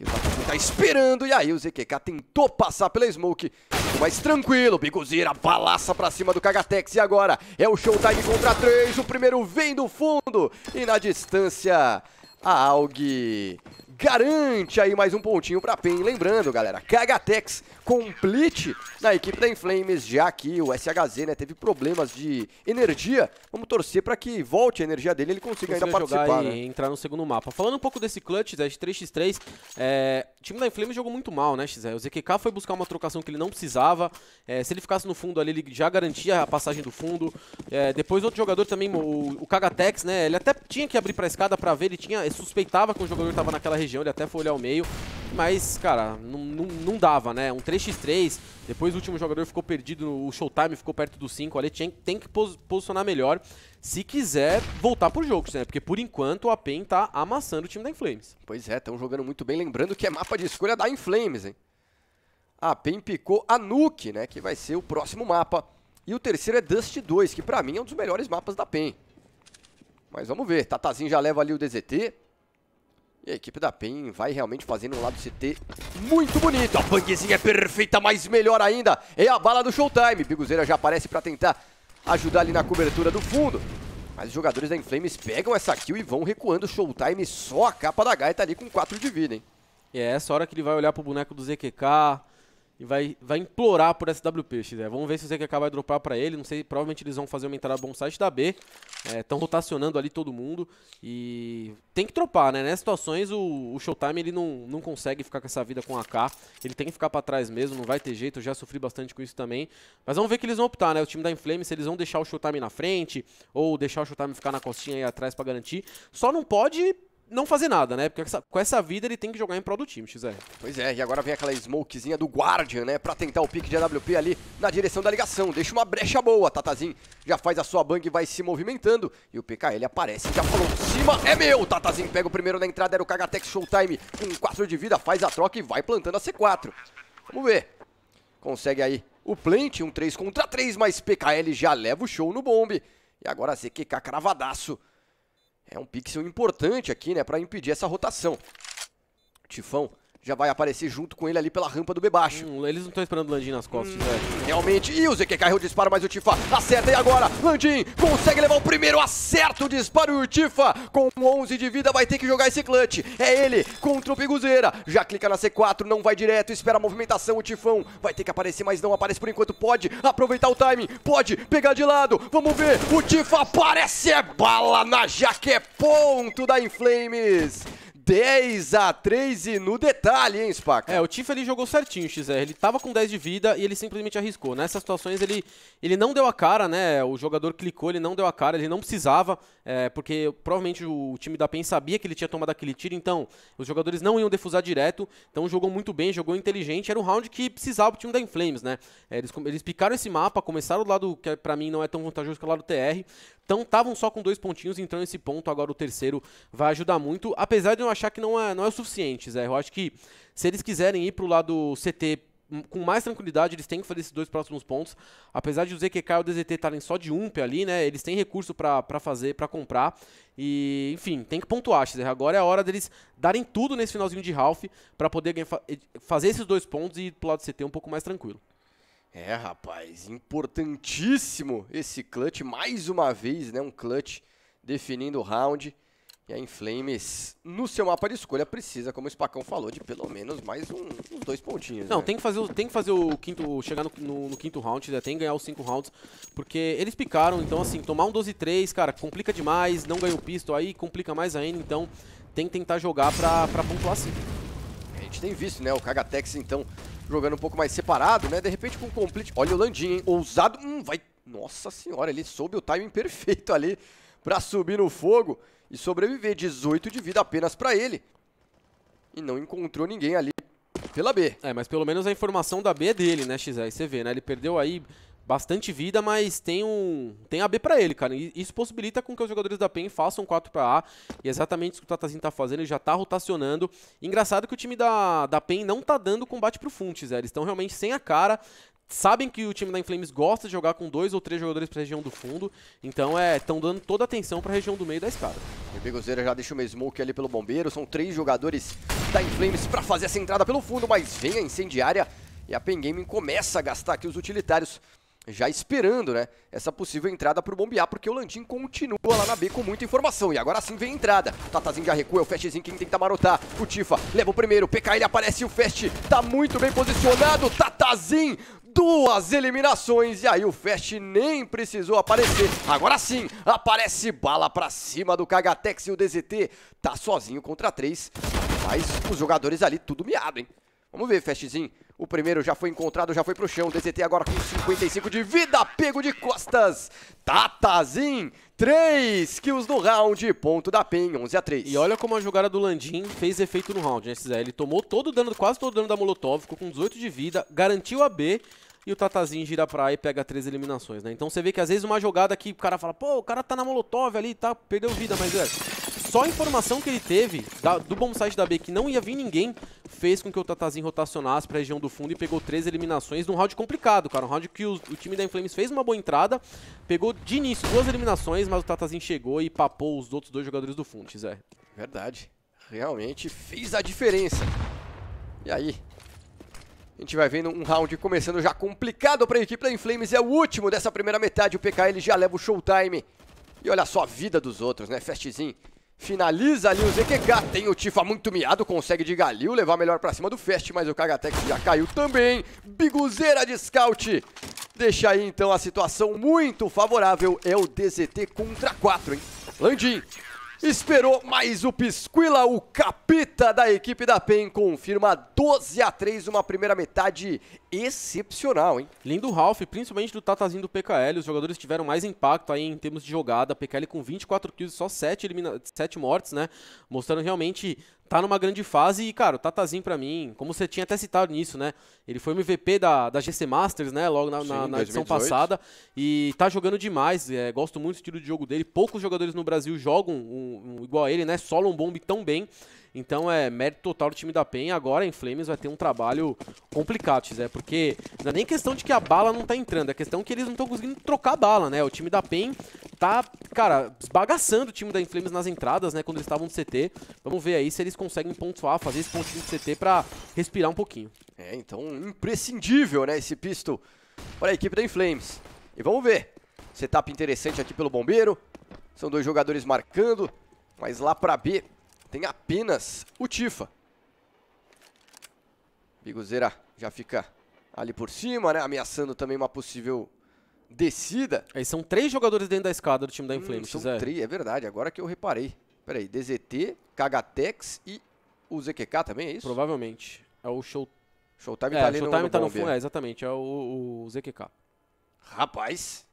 E o Tatazinho tá esperando, e aí o ZQK tentou passar pela Smoke, mas tranquilo, Biguzira balaça pra cima do Kagatex. E agora é o Showtime contra 3, o primeiro vem do fundo e na distância a AUG garante aí mais um pontinho para PEN. Lembrando, galera, Kagatex complete na equipe da Inflames, já que o SHZ né, teve problemas de energia. Vamos torcer para que volte a energia dele e ele consiga, consiga ainda participar. E né? entrar no segundo mapa. Falando um pouco desse clutch, das 3x3, é, o time da Inflames jogou muito mal, né, Xé? O ZQK foi buscar uma trocação que ele não precisava. É, se ele ficasse no fundo ali, ele já garantia a passagem do fundo. É, depois outro jogador também, o, o Kagatex, né? Ele até tinha que abrir pra escada pra ver, ele tinha. Ele suspeitava que o jogador tava naquela região, ele até foi olhar o meio. Mas, cara, não, não, não dava, né? Um 3x3, depois o último jogador ficou perdido, o Showtime ficou perto do 5 ali, tinha, tem que pos posicionar melhor se quiser voltar pro jogo, né? Porque por enquanto a PEN tá amassando o time da Inflames. Pois é, estão jogando muito bem, lembrando que é mapa de escolha da Inflames, hein? A PEN picou a Nuke, né? Que vai ser o próximo mapa. E o terceiro é Dust 2, que pra mim é um dos melhores mapas da PEN. Mas vamos ver, Tatazinho já leva ali o DZT. E a equipe da PEN vai realmente fazendo um lado CT muito bonito. A punkzinha é perfeita, mas melhor ainda é a bala do Showtime. Biguzeira já aparece para tentar ajudar ali na cobertura do fundo. Mas os jogadores da Inflames pegam essa kill e vão recuando. Showtime só a capa da gaita ali com 4 de vida, hein? E é essa hora que ele vai olhar pro boneco do ZQK, e vai, vai implorar por SWP, Vamos ver se o ZQK vai dropar pra ele. Não sei, provavelmente eles vão fazer uma entrada bom site da B. Estão é, rotacionando ali todo mundo. E tem que dropar, né? Nessas situações o, o, Showtime ele não, não consegue ficar com essa vida com AK. Ele tem que ficar pra trás mesmo, não vai ter jeito. Eu já sofri bastante com isso também. Mas vamos ver que eles vão optar, né? O time da Inflame, se eles vão deixar o Showtime na frente ou deixar o Showtime ficar na costinha aí atrás pra garantir. Só não pode não fazer nada, né? Porque com essa vida ele tem que jogar em prol do time, XR. Pois é, e agora vem aquela smokezinha do Guardian, né? Pra tentar o pique de AWP ali na direção da ligação. Deixa uma brecha boa, Tatazinho. já faz a sua bang e vai se movimentando. E o PKL aparece, já falou, cima é meu! Tatazinho pega o primeiro na entrada, era o Kagatex Showtime. Com 4 de vida, faz a troca e vai plantando a C4. Vamos ver. Consegue aí o plant, um 3 contra 3, mas PKL já leva o show no bombe. E agora a ZQK cravadaço. É um pixel importante aqui, né, para impedir essa rotação. Tifão já vai aparecer junto com ele ali pela rampa do Bebaixo. Hum, eles não estão esperando o Landim nas costas, hum. né? Realmente, e o ZQ caiu o disparo, mas o Tifa acerta. E agora, Landim consegue levar o primeiro, acerta o disparo. E o Tifa, com 11 de vida, vai ter que jogar esse clutch. É ele contra o Piguzeira. Já clica na C4, não vai direto, espera a movimentação. O Tifão vai ter que aparecer, mas não aparece por enquanto. Pode aproveitar o timing, pode pegar de lado. Vamos ver, o Tifa aparece, é bala na jaque, é ponto da Inflames. 10 a 3 e no detalhe, hein, Spaca? É, o Tiff ele jogou certinho, XR. Ele tava com 10 de vida e ele simplesmente arriscou. Nessas situações ele, ele não deu a cara, né? O jogador clicou, ele não deu a cara, ele não precisava, é, porque provavelmente o time da PEN sabia que ele tinha tomado aquele tiro, então os jogadores não iam defusar direto. Então jogou muito bem, jogou inteligente. Era um round que precisava o time da Inflames, né? É, eles, eles picaram esse mapa, começaram o lado que pra mim não é tão vantajoso que é o lado TR. Então estavam só com dois pontinhos, então esse ponto, agora o terceiro, vai ajudar muito. Apesar de eu achar que não é, não é o suficiente, Zé. Eu acho que se eles quiserem ir pro lado CT hum, com mais tranquilidade, eles têm que fazer esses dois próximos pontos. Apesar de o ZQK e o DZT estarem só de ump ali, né? Eles têm recurso para fazer, para comprar. E, enfim, tem que pontuar, Zé. Agora é a hora deles darem tudo nesse finalzinho de Ralph para poder fazer esses dois pontos e ir pro lado CT um pouco mais tranquilo. É, rapaz, importantíssimo esse clutch, mais uma vez, né, um clutch definindo o round. E a Inflames, no seu mapa de escolha, precisa, como o Spacão falou, de pelo menos mais um, uns dois pontinhos. Não, né? tem, que fazer o, tem que fazer o quinto, chegar no, no, no quinto round, né? tem que ganhar os cinco rounds, porque eles picaram, então assim, tomar um 12-3, cara, complica demais, não ganhou pisto, aí complica mais ainda, então tem que tentar jogar pra, pra pontuar assim gente tem visto, né? O Kagatex, então, jogando um pouco mais separado, né? De repente com o Complete... Olha o Landinho, hein? Ousado... Hum, vai... Nossa senhora, ele soube o timing perfeito ali para subir no fogo e sobreviver. 18 de vida apenas para ele. E não encontrou ninguém ali pela B. É, mas pelo menos a informação da B é dele, né, XR? Você vê, né? Ele perdeu aí bastante vida, mas tem um tem AB para ele, cara. E isso possibilita com que os jogadores da PEN façam 4 para A. E é exatamente isso que o Tatazinho tá fazendo, ele já tá rotacionando. Engraçado que o time da, da PEN não tá dando combate pro Funtes, né? eles estão realmente sem a cara. Sabem que o time da Inflames gosta de jogar com dois ou três jogadores para a região do fundo, então é, estão dando toda a atenção para a região do meio da escada. o Bigozeira já deixa uma smoke ali pelo bombeiro, são três jogadores da Inflames para fazer essa entrada pelo fundo, mas vem a incendiária e a Pen Gaming começa a gastar aqui os utilitários já esperando, né, essa possível entrada pro bombear, porque o Landim continua lá na B com muita informação. E agora sim vem a entrada. Tatazinho já recua, o Fastzinho quem tenta marotar. O Tifa leva o primeiro, PK ele aparece e o Fast tá muito bem posicionado. Tatazinho duas eliminações e aí o Fast nem precisou aparecer. Agora sim, aparece bala pra cima do Kagatex e o DZT tá sozinho contra três, mas os jogadores ali tudo miado, hein? Vamos ver, Fastzinho, o primeiro já foi encontrado, já foi pro chão. DZT agora com 55 de vida, pego de costas. Tatazin, 3 kills no round, ponto da PEN, 11 a 3. E olha como a jogada do Landim fez efeito no round, né, Ele tomou todo o dano, quase todo o dano da Molotov, ficou com 18 de vida, garantiu a B, e o Tatazinho gira pra A e pega três eliminações, né? Então você vê que às vezes uma jogada que o cara fala, pô, o cara tá na Molotov ali, tá, perdeu vida, mas é, só a informação que ele teve da, do bom site da B que não ia vir ninguém fez com que o Tatazinho rotacionasse para região do fundo e pegou três eliminações num round complicado, cara. Um round que o, o time da Inflames fez uma boa entrada, pegou de início duas eliminações, mas o Tatazinho chegou e papou os outros dois jogadores do fundo, Zé. Verdade. Realmente fez a diferença. E aí, a gente vai vendo um round começando já complicado para a equipe da Inflames. É o último dessa primeira metade. O ele já leva o showtime. E olha só a vida dos outros, né? Festzinho Finaliza ali o ZQK, tem o Tifa muito miado, consegue de Galil levar melhor pra cima do Fest, mas o Kagatex já caiu também. Biguzeira de Scout. Deixa aí então a situação muito favorável, é o DZT contra 4, hein? Landim esperou, mais o Pisquila, o capita da equipe da PEN, confirma 12 a 3 uma primeira metade excepcional, hein? Lindo Ralph, principalmente do Tatazinho do PKL, os jogadores tiveram mais impacto aí em termos de jogada, PKL com 24 kills e só 7, elimina 7 mortes, né? Mostrando realmente tá numa grande fase e, cara, o Tatazinho para mim, como você tinha até citado nisso, né? Ele foi MVP da, da GC Masters, né? Logo na, Sim, na, na edição passada. E tá jogando demais. É, gosto muito do estilo de jogo dele. Poucos jogadores no Brasil jogam um, um, igual a ele, né? Solo um bombe tão bem. Então é mérito total do time da Pen Agora em Flames vai ter um trabalho complicado, Zé, porque não é nem questão de que a bala não tá entrando, é questão que eles não estão conseguindo trocar a bala, né? O time da Pen tá, cara, esbagaçando o time da Inflames nas entradas, né, quando eles estavam no CT. Vamos ver aí se eles conseguem pontuar, fazer esse pontinho do CT para respirar um pouquinho. É, então imprescindível, né, esse pisto para a equipe da Inflames. E vamos ver. Setup interessante aqui pelo Bombeiro. São dois jogadores marcando, mas lá para B tem apenas o Tifa. Biguzeira já fica ali por cima, né? Ameaçando também uma possível descida. Aí são três jogadores dentro da escada do time da Inflames. Hum, são três, é verdade. Agora que eu reparei. Peraí, DZT, Kagatex e o ZQK também, é isso? Provavelmente. É o Show... Showtime é, tá ali Showtime no, no tá no fundo, é, exatamente. É o, o ZQK. Rapaz.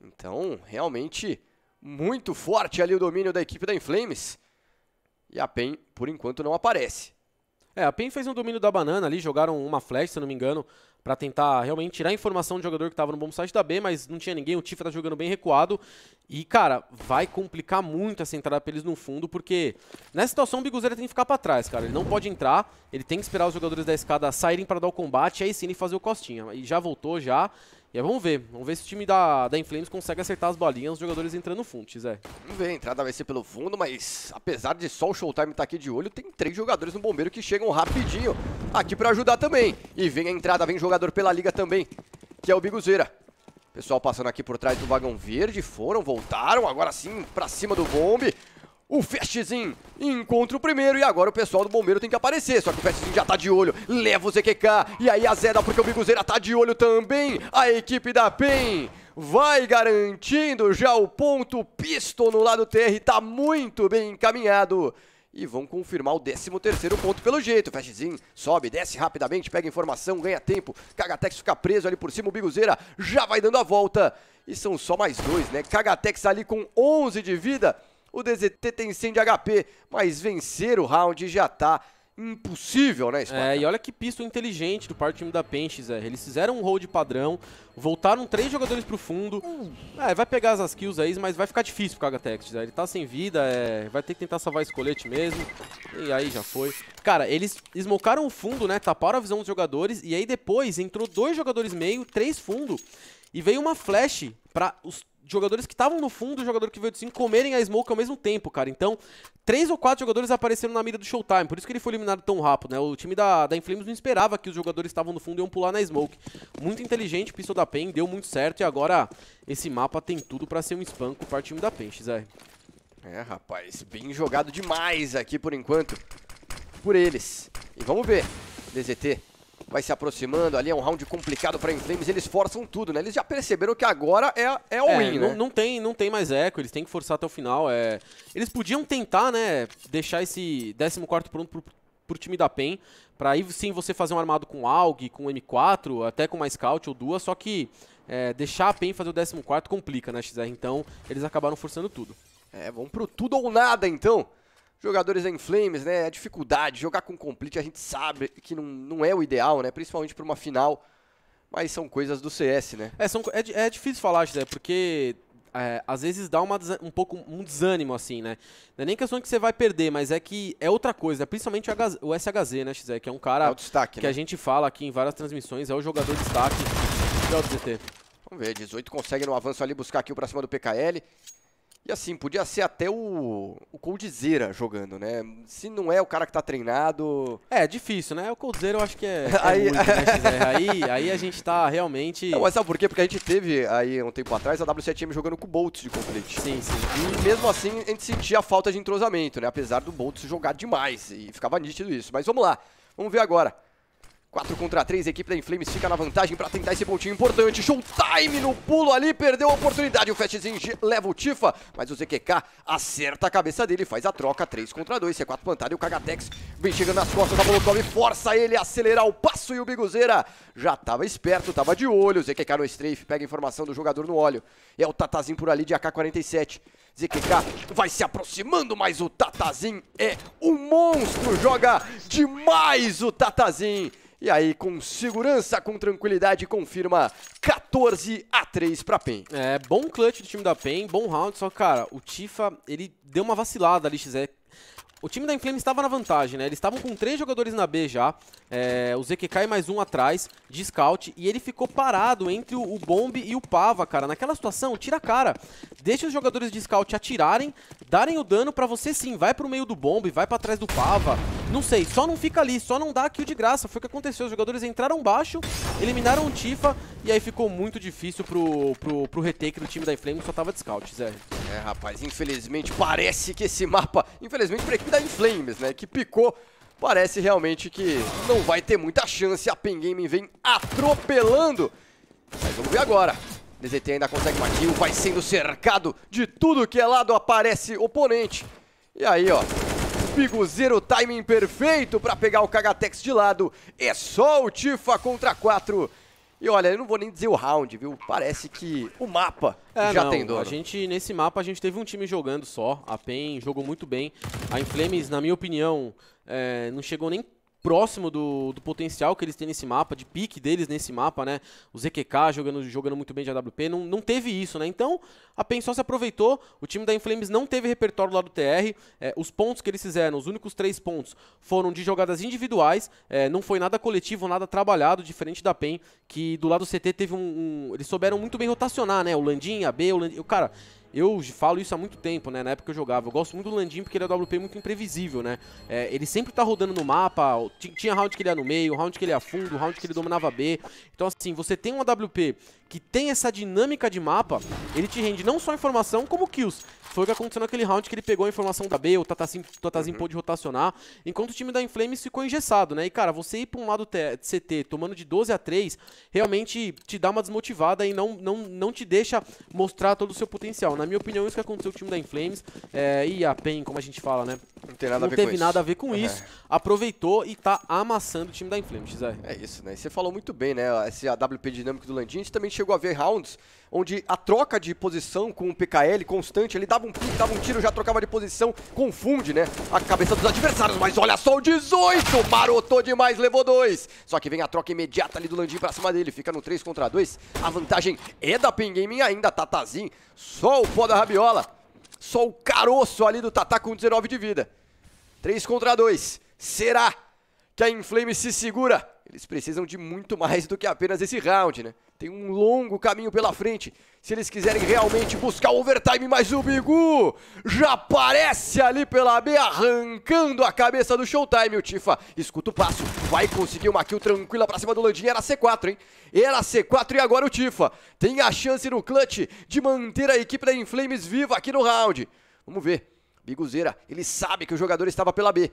Então, realmente muito forte ali o domínio da equipe da Inflames. E a PEN, por enquanto, não aparece. É, a PEN fez um domínio da banana ali, jogaram uma flecha, se não me engano, para tentar realmente tirar a informação do jogador que estava no bom site da B, mas não tinha ninguém, o Tifa tá jogando bem recuado. E, cara, vai complicar muito essa entrada pra eles no fundo, porque nessa situação o Biguzera tem que ficar para trás, cara. Ele não pode entrar, ele tem que esperar os jogadores da escada saírem para dar o combate, aí sim ele fazer o costinha. E já voltou, já. E aí vamos ver. Vamos ver se o time da, da Inflames consegue acertar as bolinhas, os jogadores entrando no fundo, Zé. Vamos ver, a entrada vai ser pelo fundo, mas apesar de só o Showtime estar tá aqui de olho, tem três jogadores no bombeiro que chegam rapidinho aqui para ajudar também. E vem a entrada, vem jogador pela liga também, que é o Biguzeira. Pessoal passando aqui por trás do vagão verde, foram, voltaram, agora sim pra cima do bombe. O Festzinho encontra o primeiro e agora o pessoal do Bombeiro tem que aparecer. Só que o Festzinho já tá de olho, leva o ZQK e aí a Zeda porque o Biguzeira tá de olho também. A equipe da PEN vai garantindo já o ponto. Pisto no lado TR tá muito bem encaminhado e vão confirmar o 13 terceiro ponto pelo jeito. Festzinho sobe, desce rapidamente, pega informação, ganha tempo. Cagatex fica preso ali por cima, o Biguzeira já vai dando a volta. E são só mais dois, né? Cagatex ali com 11 de vida o DZT tem 100 de HP, mas vencer o round já tá impossível, né, Esparta? É, e olha que pista inteligente do parte do time da Penches, é. Eles fizeram um hold padrão, voltaram três jogadores pro fundo. É, vai pegar as kills aí, mas vai ficar difícil pro Kagatex, é. Né? Ele tá sem vida, é, vai ter que tentar salvar esse colete mesmo. E aí já foi. Cara, eles esmocaram o fundo, né, taparam a visão dos jogadores, e aí depois entrou dois jogadores meio, três fundo, e veio uma flash para os jogadores que estavam no fundo, o jogador que veio de cima comerem a smoke ao mesmo tempo, cara. Então, três ou quatro jogadores apareceram na mira do Showtime, por isso que ele foi eliminado tão rápido, né? O time da, da Inflames não esperava que os jogadores estavam no fundo e iam pular na smoke. Muito inteligente, pistol da PEN, deu muito certo e agora esse mapa tem tudo pra ser um espanco para o time da PEN, XR. É, rapaz, bem jogado demais aqui por enquanto por eles. E vamos ver, DZT vai se aproximando ali, é um round complicado para Inflames, eles forçam tudo, né? Eles já perceberam que agora é, é o in é, Não, né? não, tem, não tem mais eco, eles têm que forçar até o final. É... Eles podiam tentar, né, deixar esse 14 pronto pro, pro time da PEN, para aí sim você fazer um armado com AUG, com M4, até com uma Scout ou duas, só que é, deixar a PEN fazer o 14 complica, né, XR? Então, eles acabaram forçando tudo. É, vamos pro tudo ou nada, então jogadores em Flames, né? A dificuldade, jogar com complete, a gente sabe que não, não é o ideal, né? Principalmente para uma final. Mas são coisas do CS, né? É, são, é, é difícil falar, José, porque é, às vezes dá uma, um pouco um desânimo, assim, né? Não é nem questão que você vai perder, mas é que é outra coisa, né? principalmente o SHZ, né, XZ, que é um cara é destaque, que né? a gente fala aqui em várias transmissões, é o jogador destaque. Vamos ver, 18 consegue no avanço ali buscar aqui o cima do PKL. E assim, podia ser até o, o Coldzera jogando, né? Se não é o cara que tá treinado. É, difícil, né? O Coldzera eu acho que é. é aí... Muito, né, aí, aí a gente tá realmente. É, mas sabe por quê? Porque a gente teve aí um tempo atrás a W7M jogando com o Boltz de conflito. Sim, sim. E mesmo assim a gente sentia a falta de entrosamento, né? Apesar do Boltz jogar demais e ficava nítido isso. Mas vamos lá, vamos ver agora. 4 contra 3, a equipe da Inflames fica na vantagem para tentar esse pontinho importante. Showtime no pulo ali, perdeu a oportunidade. O Fastzinho leva o Tifa, mas o ZQK acerta a cabeça dele, faz a troca. 3 contra 2, C4 plantado e o Kagatex vem chegando nas costas da Molotov força ele a acelerar o passo. E o Biguzeira já estava esperto, estava de olho. O ZQK no strafe, pega a informação do jogador no óleo. É o Tatazinho por ali de AK-47. ZQK vai se aproximando, mas o Tatazin é um monstro. Joga demais o Tatazin. E aí, com segurança, com tranquilidade, confirma 14 a 3 pra PEN. É, bom clutch do time da PEN, bom round, só que, cara, o Tifa, ele deu uma vacilada ali, XZ, é o time da Inflame estava na vantagem, né? Eles estavam com três jogadores na B já, é, o ZQK e mais um atrás, de scout, e ele ficou parado entre o, o Bomb e o Pava, cara. Naquela situação, tira a cara. Deixa os jogadores de scout atirarem, darem o dano para você sim. Vai pro meio do Bomb, vai para trás do Pava. Não sei, só não fica ali, só não dá kill de graça. Foi o que aconteceu, os jogadores entraram baixo, eliminaram o Tifa, e aí ficou muito difícil pro, pro, pro retake do time da Inflame, que só tava de scout, Zé. É, rapaz, infelizmente parece que esse mapa, infelizmente para a tá equipe da Inflames, né, que picou, parece realmente que não vai ter muita chance. A Pen Gaming vem atropelando. Mas vamos ver agora. DZT ainda consegue uma kill, vai sendo cercado de tudo que é lado, aparece oponente. E aí, ó, zero timing perfeito para pegar o Kagatex de lado. É só o Tifa contra 4. E olha, eu não vou nem dizer o round, viu? Parece que o mapa é, já não, tem dor. A gente, nesse mapa, a gente teve um time jogando só. A PEN jogou muito bem. A Inflames, na minha opinião, é, não chegou nem próximo do, do potencial que eles têm nesse mapa, de pique deles nesse mapa, né? O ZQK jogando, jogando muito bem de AWP, não, não teve isso, né? Então, a PEN só se aproveitou, o time da Inflames não teve repertório lá do TR, é, os pontos que eles fizeram, os únicos três pontos, foram de jogadas individuais, é, não foi nada coletivo, nada trabalhado, diferente da PEN, que do lado do CT teve um, um... eles souberam muito bem rotacionar, né? O landinha a B, o Landim... Cara, eu falo isso há muito tempo, né? Na época que eu jogava. Eu gosto muito do Landim porque ele é WP muito imprevisível, né? É, ele sempre tá rodando no mapa. Tinha round que ele ia no meio, round que ele ia fundo, round que ele dominava B. Então, assim, você tem um WP que tem essa dinâmica de mapa, ele te rende não só informação, como kills. Foi o que aconteceu naquele round que ele pegou a informação da B, o Tatazin, uhum. pôde rotacionar, enquanto o time da Inflames ficou engessado, né? E, cara, você ir pra um lado CT tomando de 12 a 3 realmente te dá uma desmotivada e não, não, não te deixa mostrar todo o seu potencial. Na minha opinião, é isso que aconteceu com o time da Inflames é, e a PEN, como a gente fala, né? Não, tem nada não teve nada isso. a ver com é. isso. Aproveitou e tá amassando o time da Inflames, Zé. É isso, né? Você falou muito bem, né? Esse AWP dinâmico do Landim, a gente também chegou a ver rounds onde a troca de posição com o PKL constante, ele dava um pique, dava um tiro, já trocava de posição, confunde, né, a cabeça dos adversários, mas olha só o 18, marotou demais, levou dois. Só que vem a troca imediata ali do Landim pra cima dele, fica no 3 contra 2, a vantagem é da Ping Gaming ainda, Tatazinho, só o pó da rabiola, só o caroço ali do Tatá com 19 de vida. 3 contra 2, será que a Inflame se segura? Eles precisam de muito mais do que apenas esse round, né? Tem um longo caminho pela frente. Se eles quiserem realmente buscar o overtime, mas o Bigu já aparece ali pela B, arrancando a cabeça do Showtime. O Tifa escuta o passo, vai conseguir uma kill tranquila pra cima do Landinha. Era C4, hein? Era C4 e agora o Tifa tem a chance no clutch de manter a equipe da Inflames viva aqui no round. Vamos ver. Biguzeira, ele sabe que o jogador estava pela B.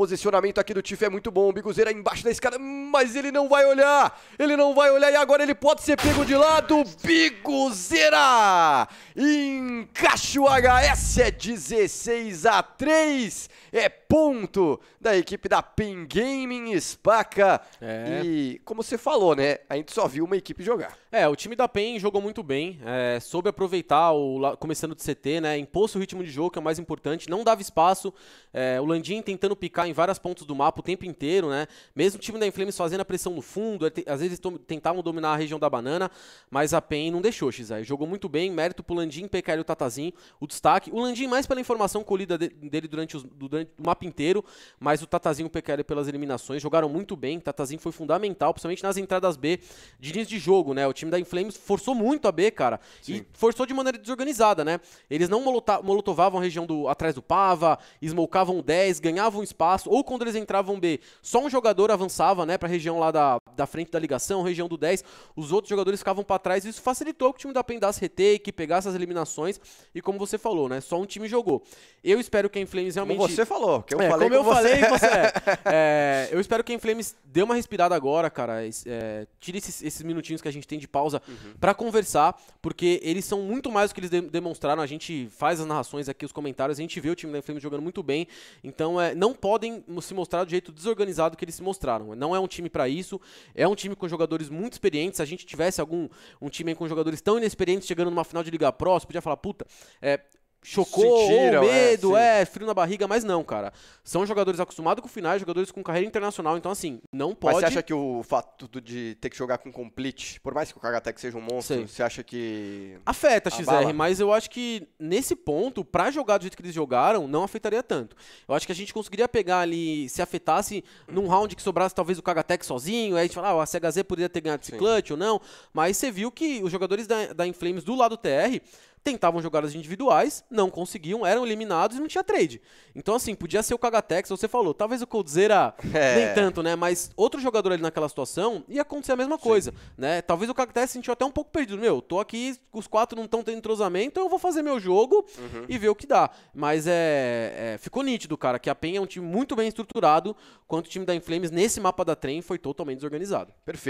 Posicionamento aqui do Tiff é muito bom. O Biguzeira embaixo da escada, mas ele não vai olhar. Ele não vai olhar e agora ele pode ser pego de lado. Biguzeira! Encaixa o HS, é 16 a 3. É ponto da equipe da Pin Gaming Spaca. É. E como você falou, né? A gente só viu uma equipe jogar. É, o time da PEN jogou muito bem, é, soube aproveitar, o, começando de CT, né? Impôs o ritmo de jogo, que é o mais importante, não dava espaço. É, o Landim tentando picar em várias pontos do mapa o tempo inteiro, né? Mesmo o time da Inflames fazendo a pressão no fundo, é, às vezes tentavam dominar a região da banana, mas a PEN não deixou, Xizai. Jogou muito bem, mérito pro Landim, PKL e o Tatazinho, o destaque. O Landim mais pela informação colhida dele durante, os, durante o mapa inteiro, mas o Tatazinho e o PQL pelas eliminações jogaram muito bem. O Tatazinho foi fundamental, principalmente nas entradas B de início de jogo, né? O time da Inflames forçou muito a B, cara, Sim. e forçou de maneira desorganizada, né? Eles não molotovavam a região do, atrás do Pava, esmocavam 10, ganhavam espaço, ou quando eles entravam B, só um jogador avançava, né, pra região lá da, da frente da ligação, região do 10, os outros jogadores ficavam para trás, e isso facilitou que o time da Pendasse retake, pegasse as eliminações, e como você falou, né, só um time jogou. Eu espero que a Inflames realmente... Como você falou, eu é, falei como eu você. falei, você é, é. Eu espero que a Inflames dê uma respirada agora, cara. É, tire esses, esses, minutinhos que a gente tem de pausa uhum. para conversar, porque eles são muito mais do que eles de demonstraram. A gente faz as narrações aqui, os comentários, a gente vê o time da Inflames jogando muito bem. Então, é, não podem se mostrar do jeito desorganizado que eles se mostraram. É, não é um time para isso. É um time com jogadores muito experientes. Se a gente tivesse algum um time com jogadores tão inexperientes chegando numa final de Liga Pro, você podia falar, puta, é, chocou, tiram, ou é, medo, é, é, frio na barriga, mas não, cara. São jogadores acostumados com finais, jogadores com carreira internacional, então assim, não pode... Mas você acha que o fato de ter que jogar com complete, por mais que o Kagatek seja um monstro, você acha que... Afeta, a XR, bala? mas eu acho que nesse ponto, pra jogar do jeito que eles jogaram, não afetaria tanto. Eu acho que a gente conseguiria pegar ali, se afetasse, num round que sobrasse talvez o Kagatek sozinho, aí a gente fala, ah, a CHZ poderia ter ganhado esse Sim. clutch ou não, mas você viu que os jogadores da, da Inflames do lado TR tentavam jogadas individuais, não conseguiam, eram eliminados e não tinha trade. Então, assim, podia ser o Kagatex, você falou, talvez o Coldzera é. nem tanto, né? Mas outro jogador ali naquela situação ia acontecer a mesma coisa, né? Talvez o Kagatex se sentiu até um pouco perdido. Meu, tô aqui, os quatro não estão tendo entrosamento, então eu vou fazer meu jogo uhum. e ver o que dá. Mas é, é, ficou nítido, cara, que a PEN é um time muito bem estruturado, quanto o time da Inflames nesse mapa da trem foi totalmente desorganizado. Perfeito.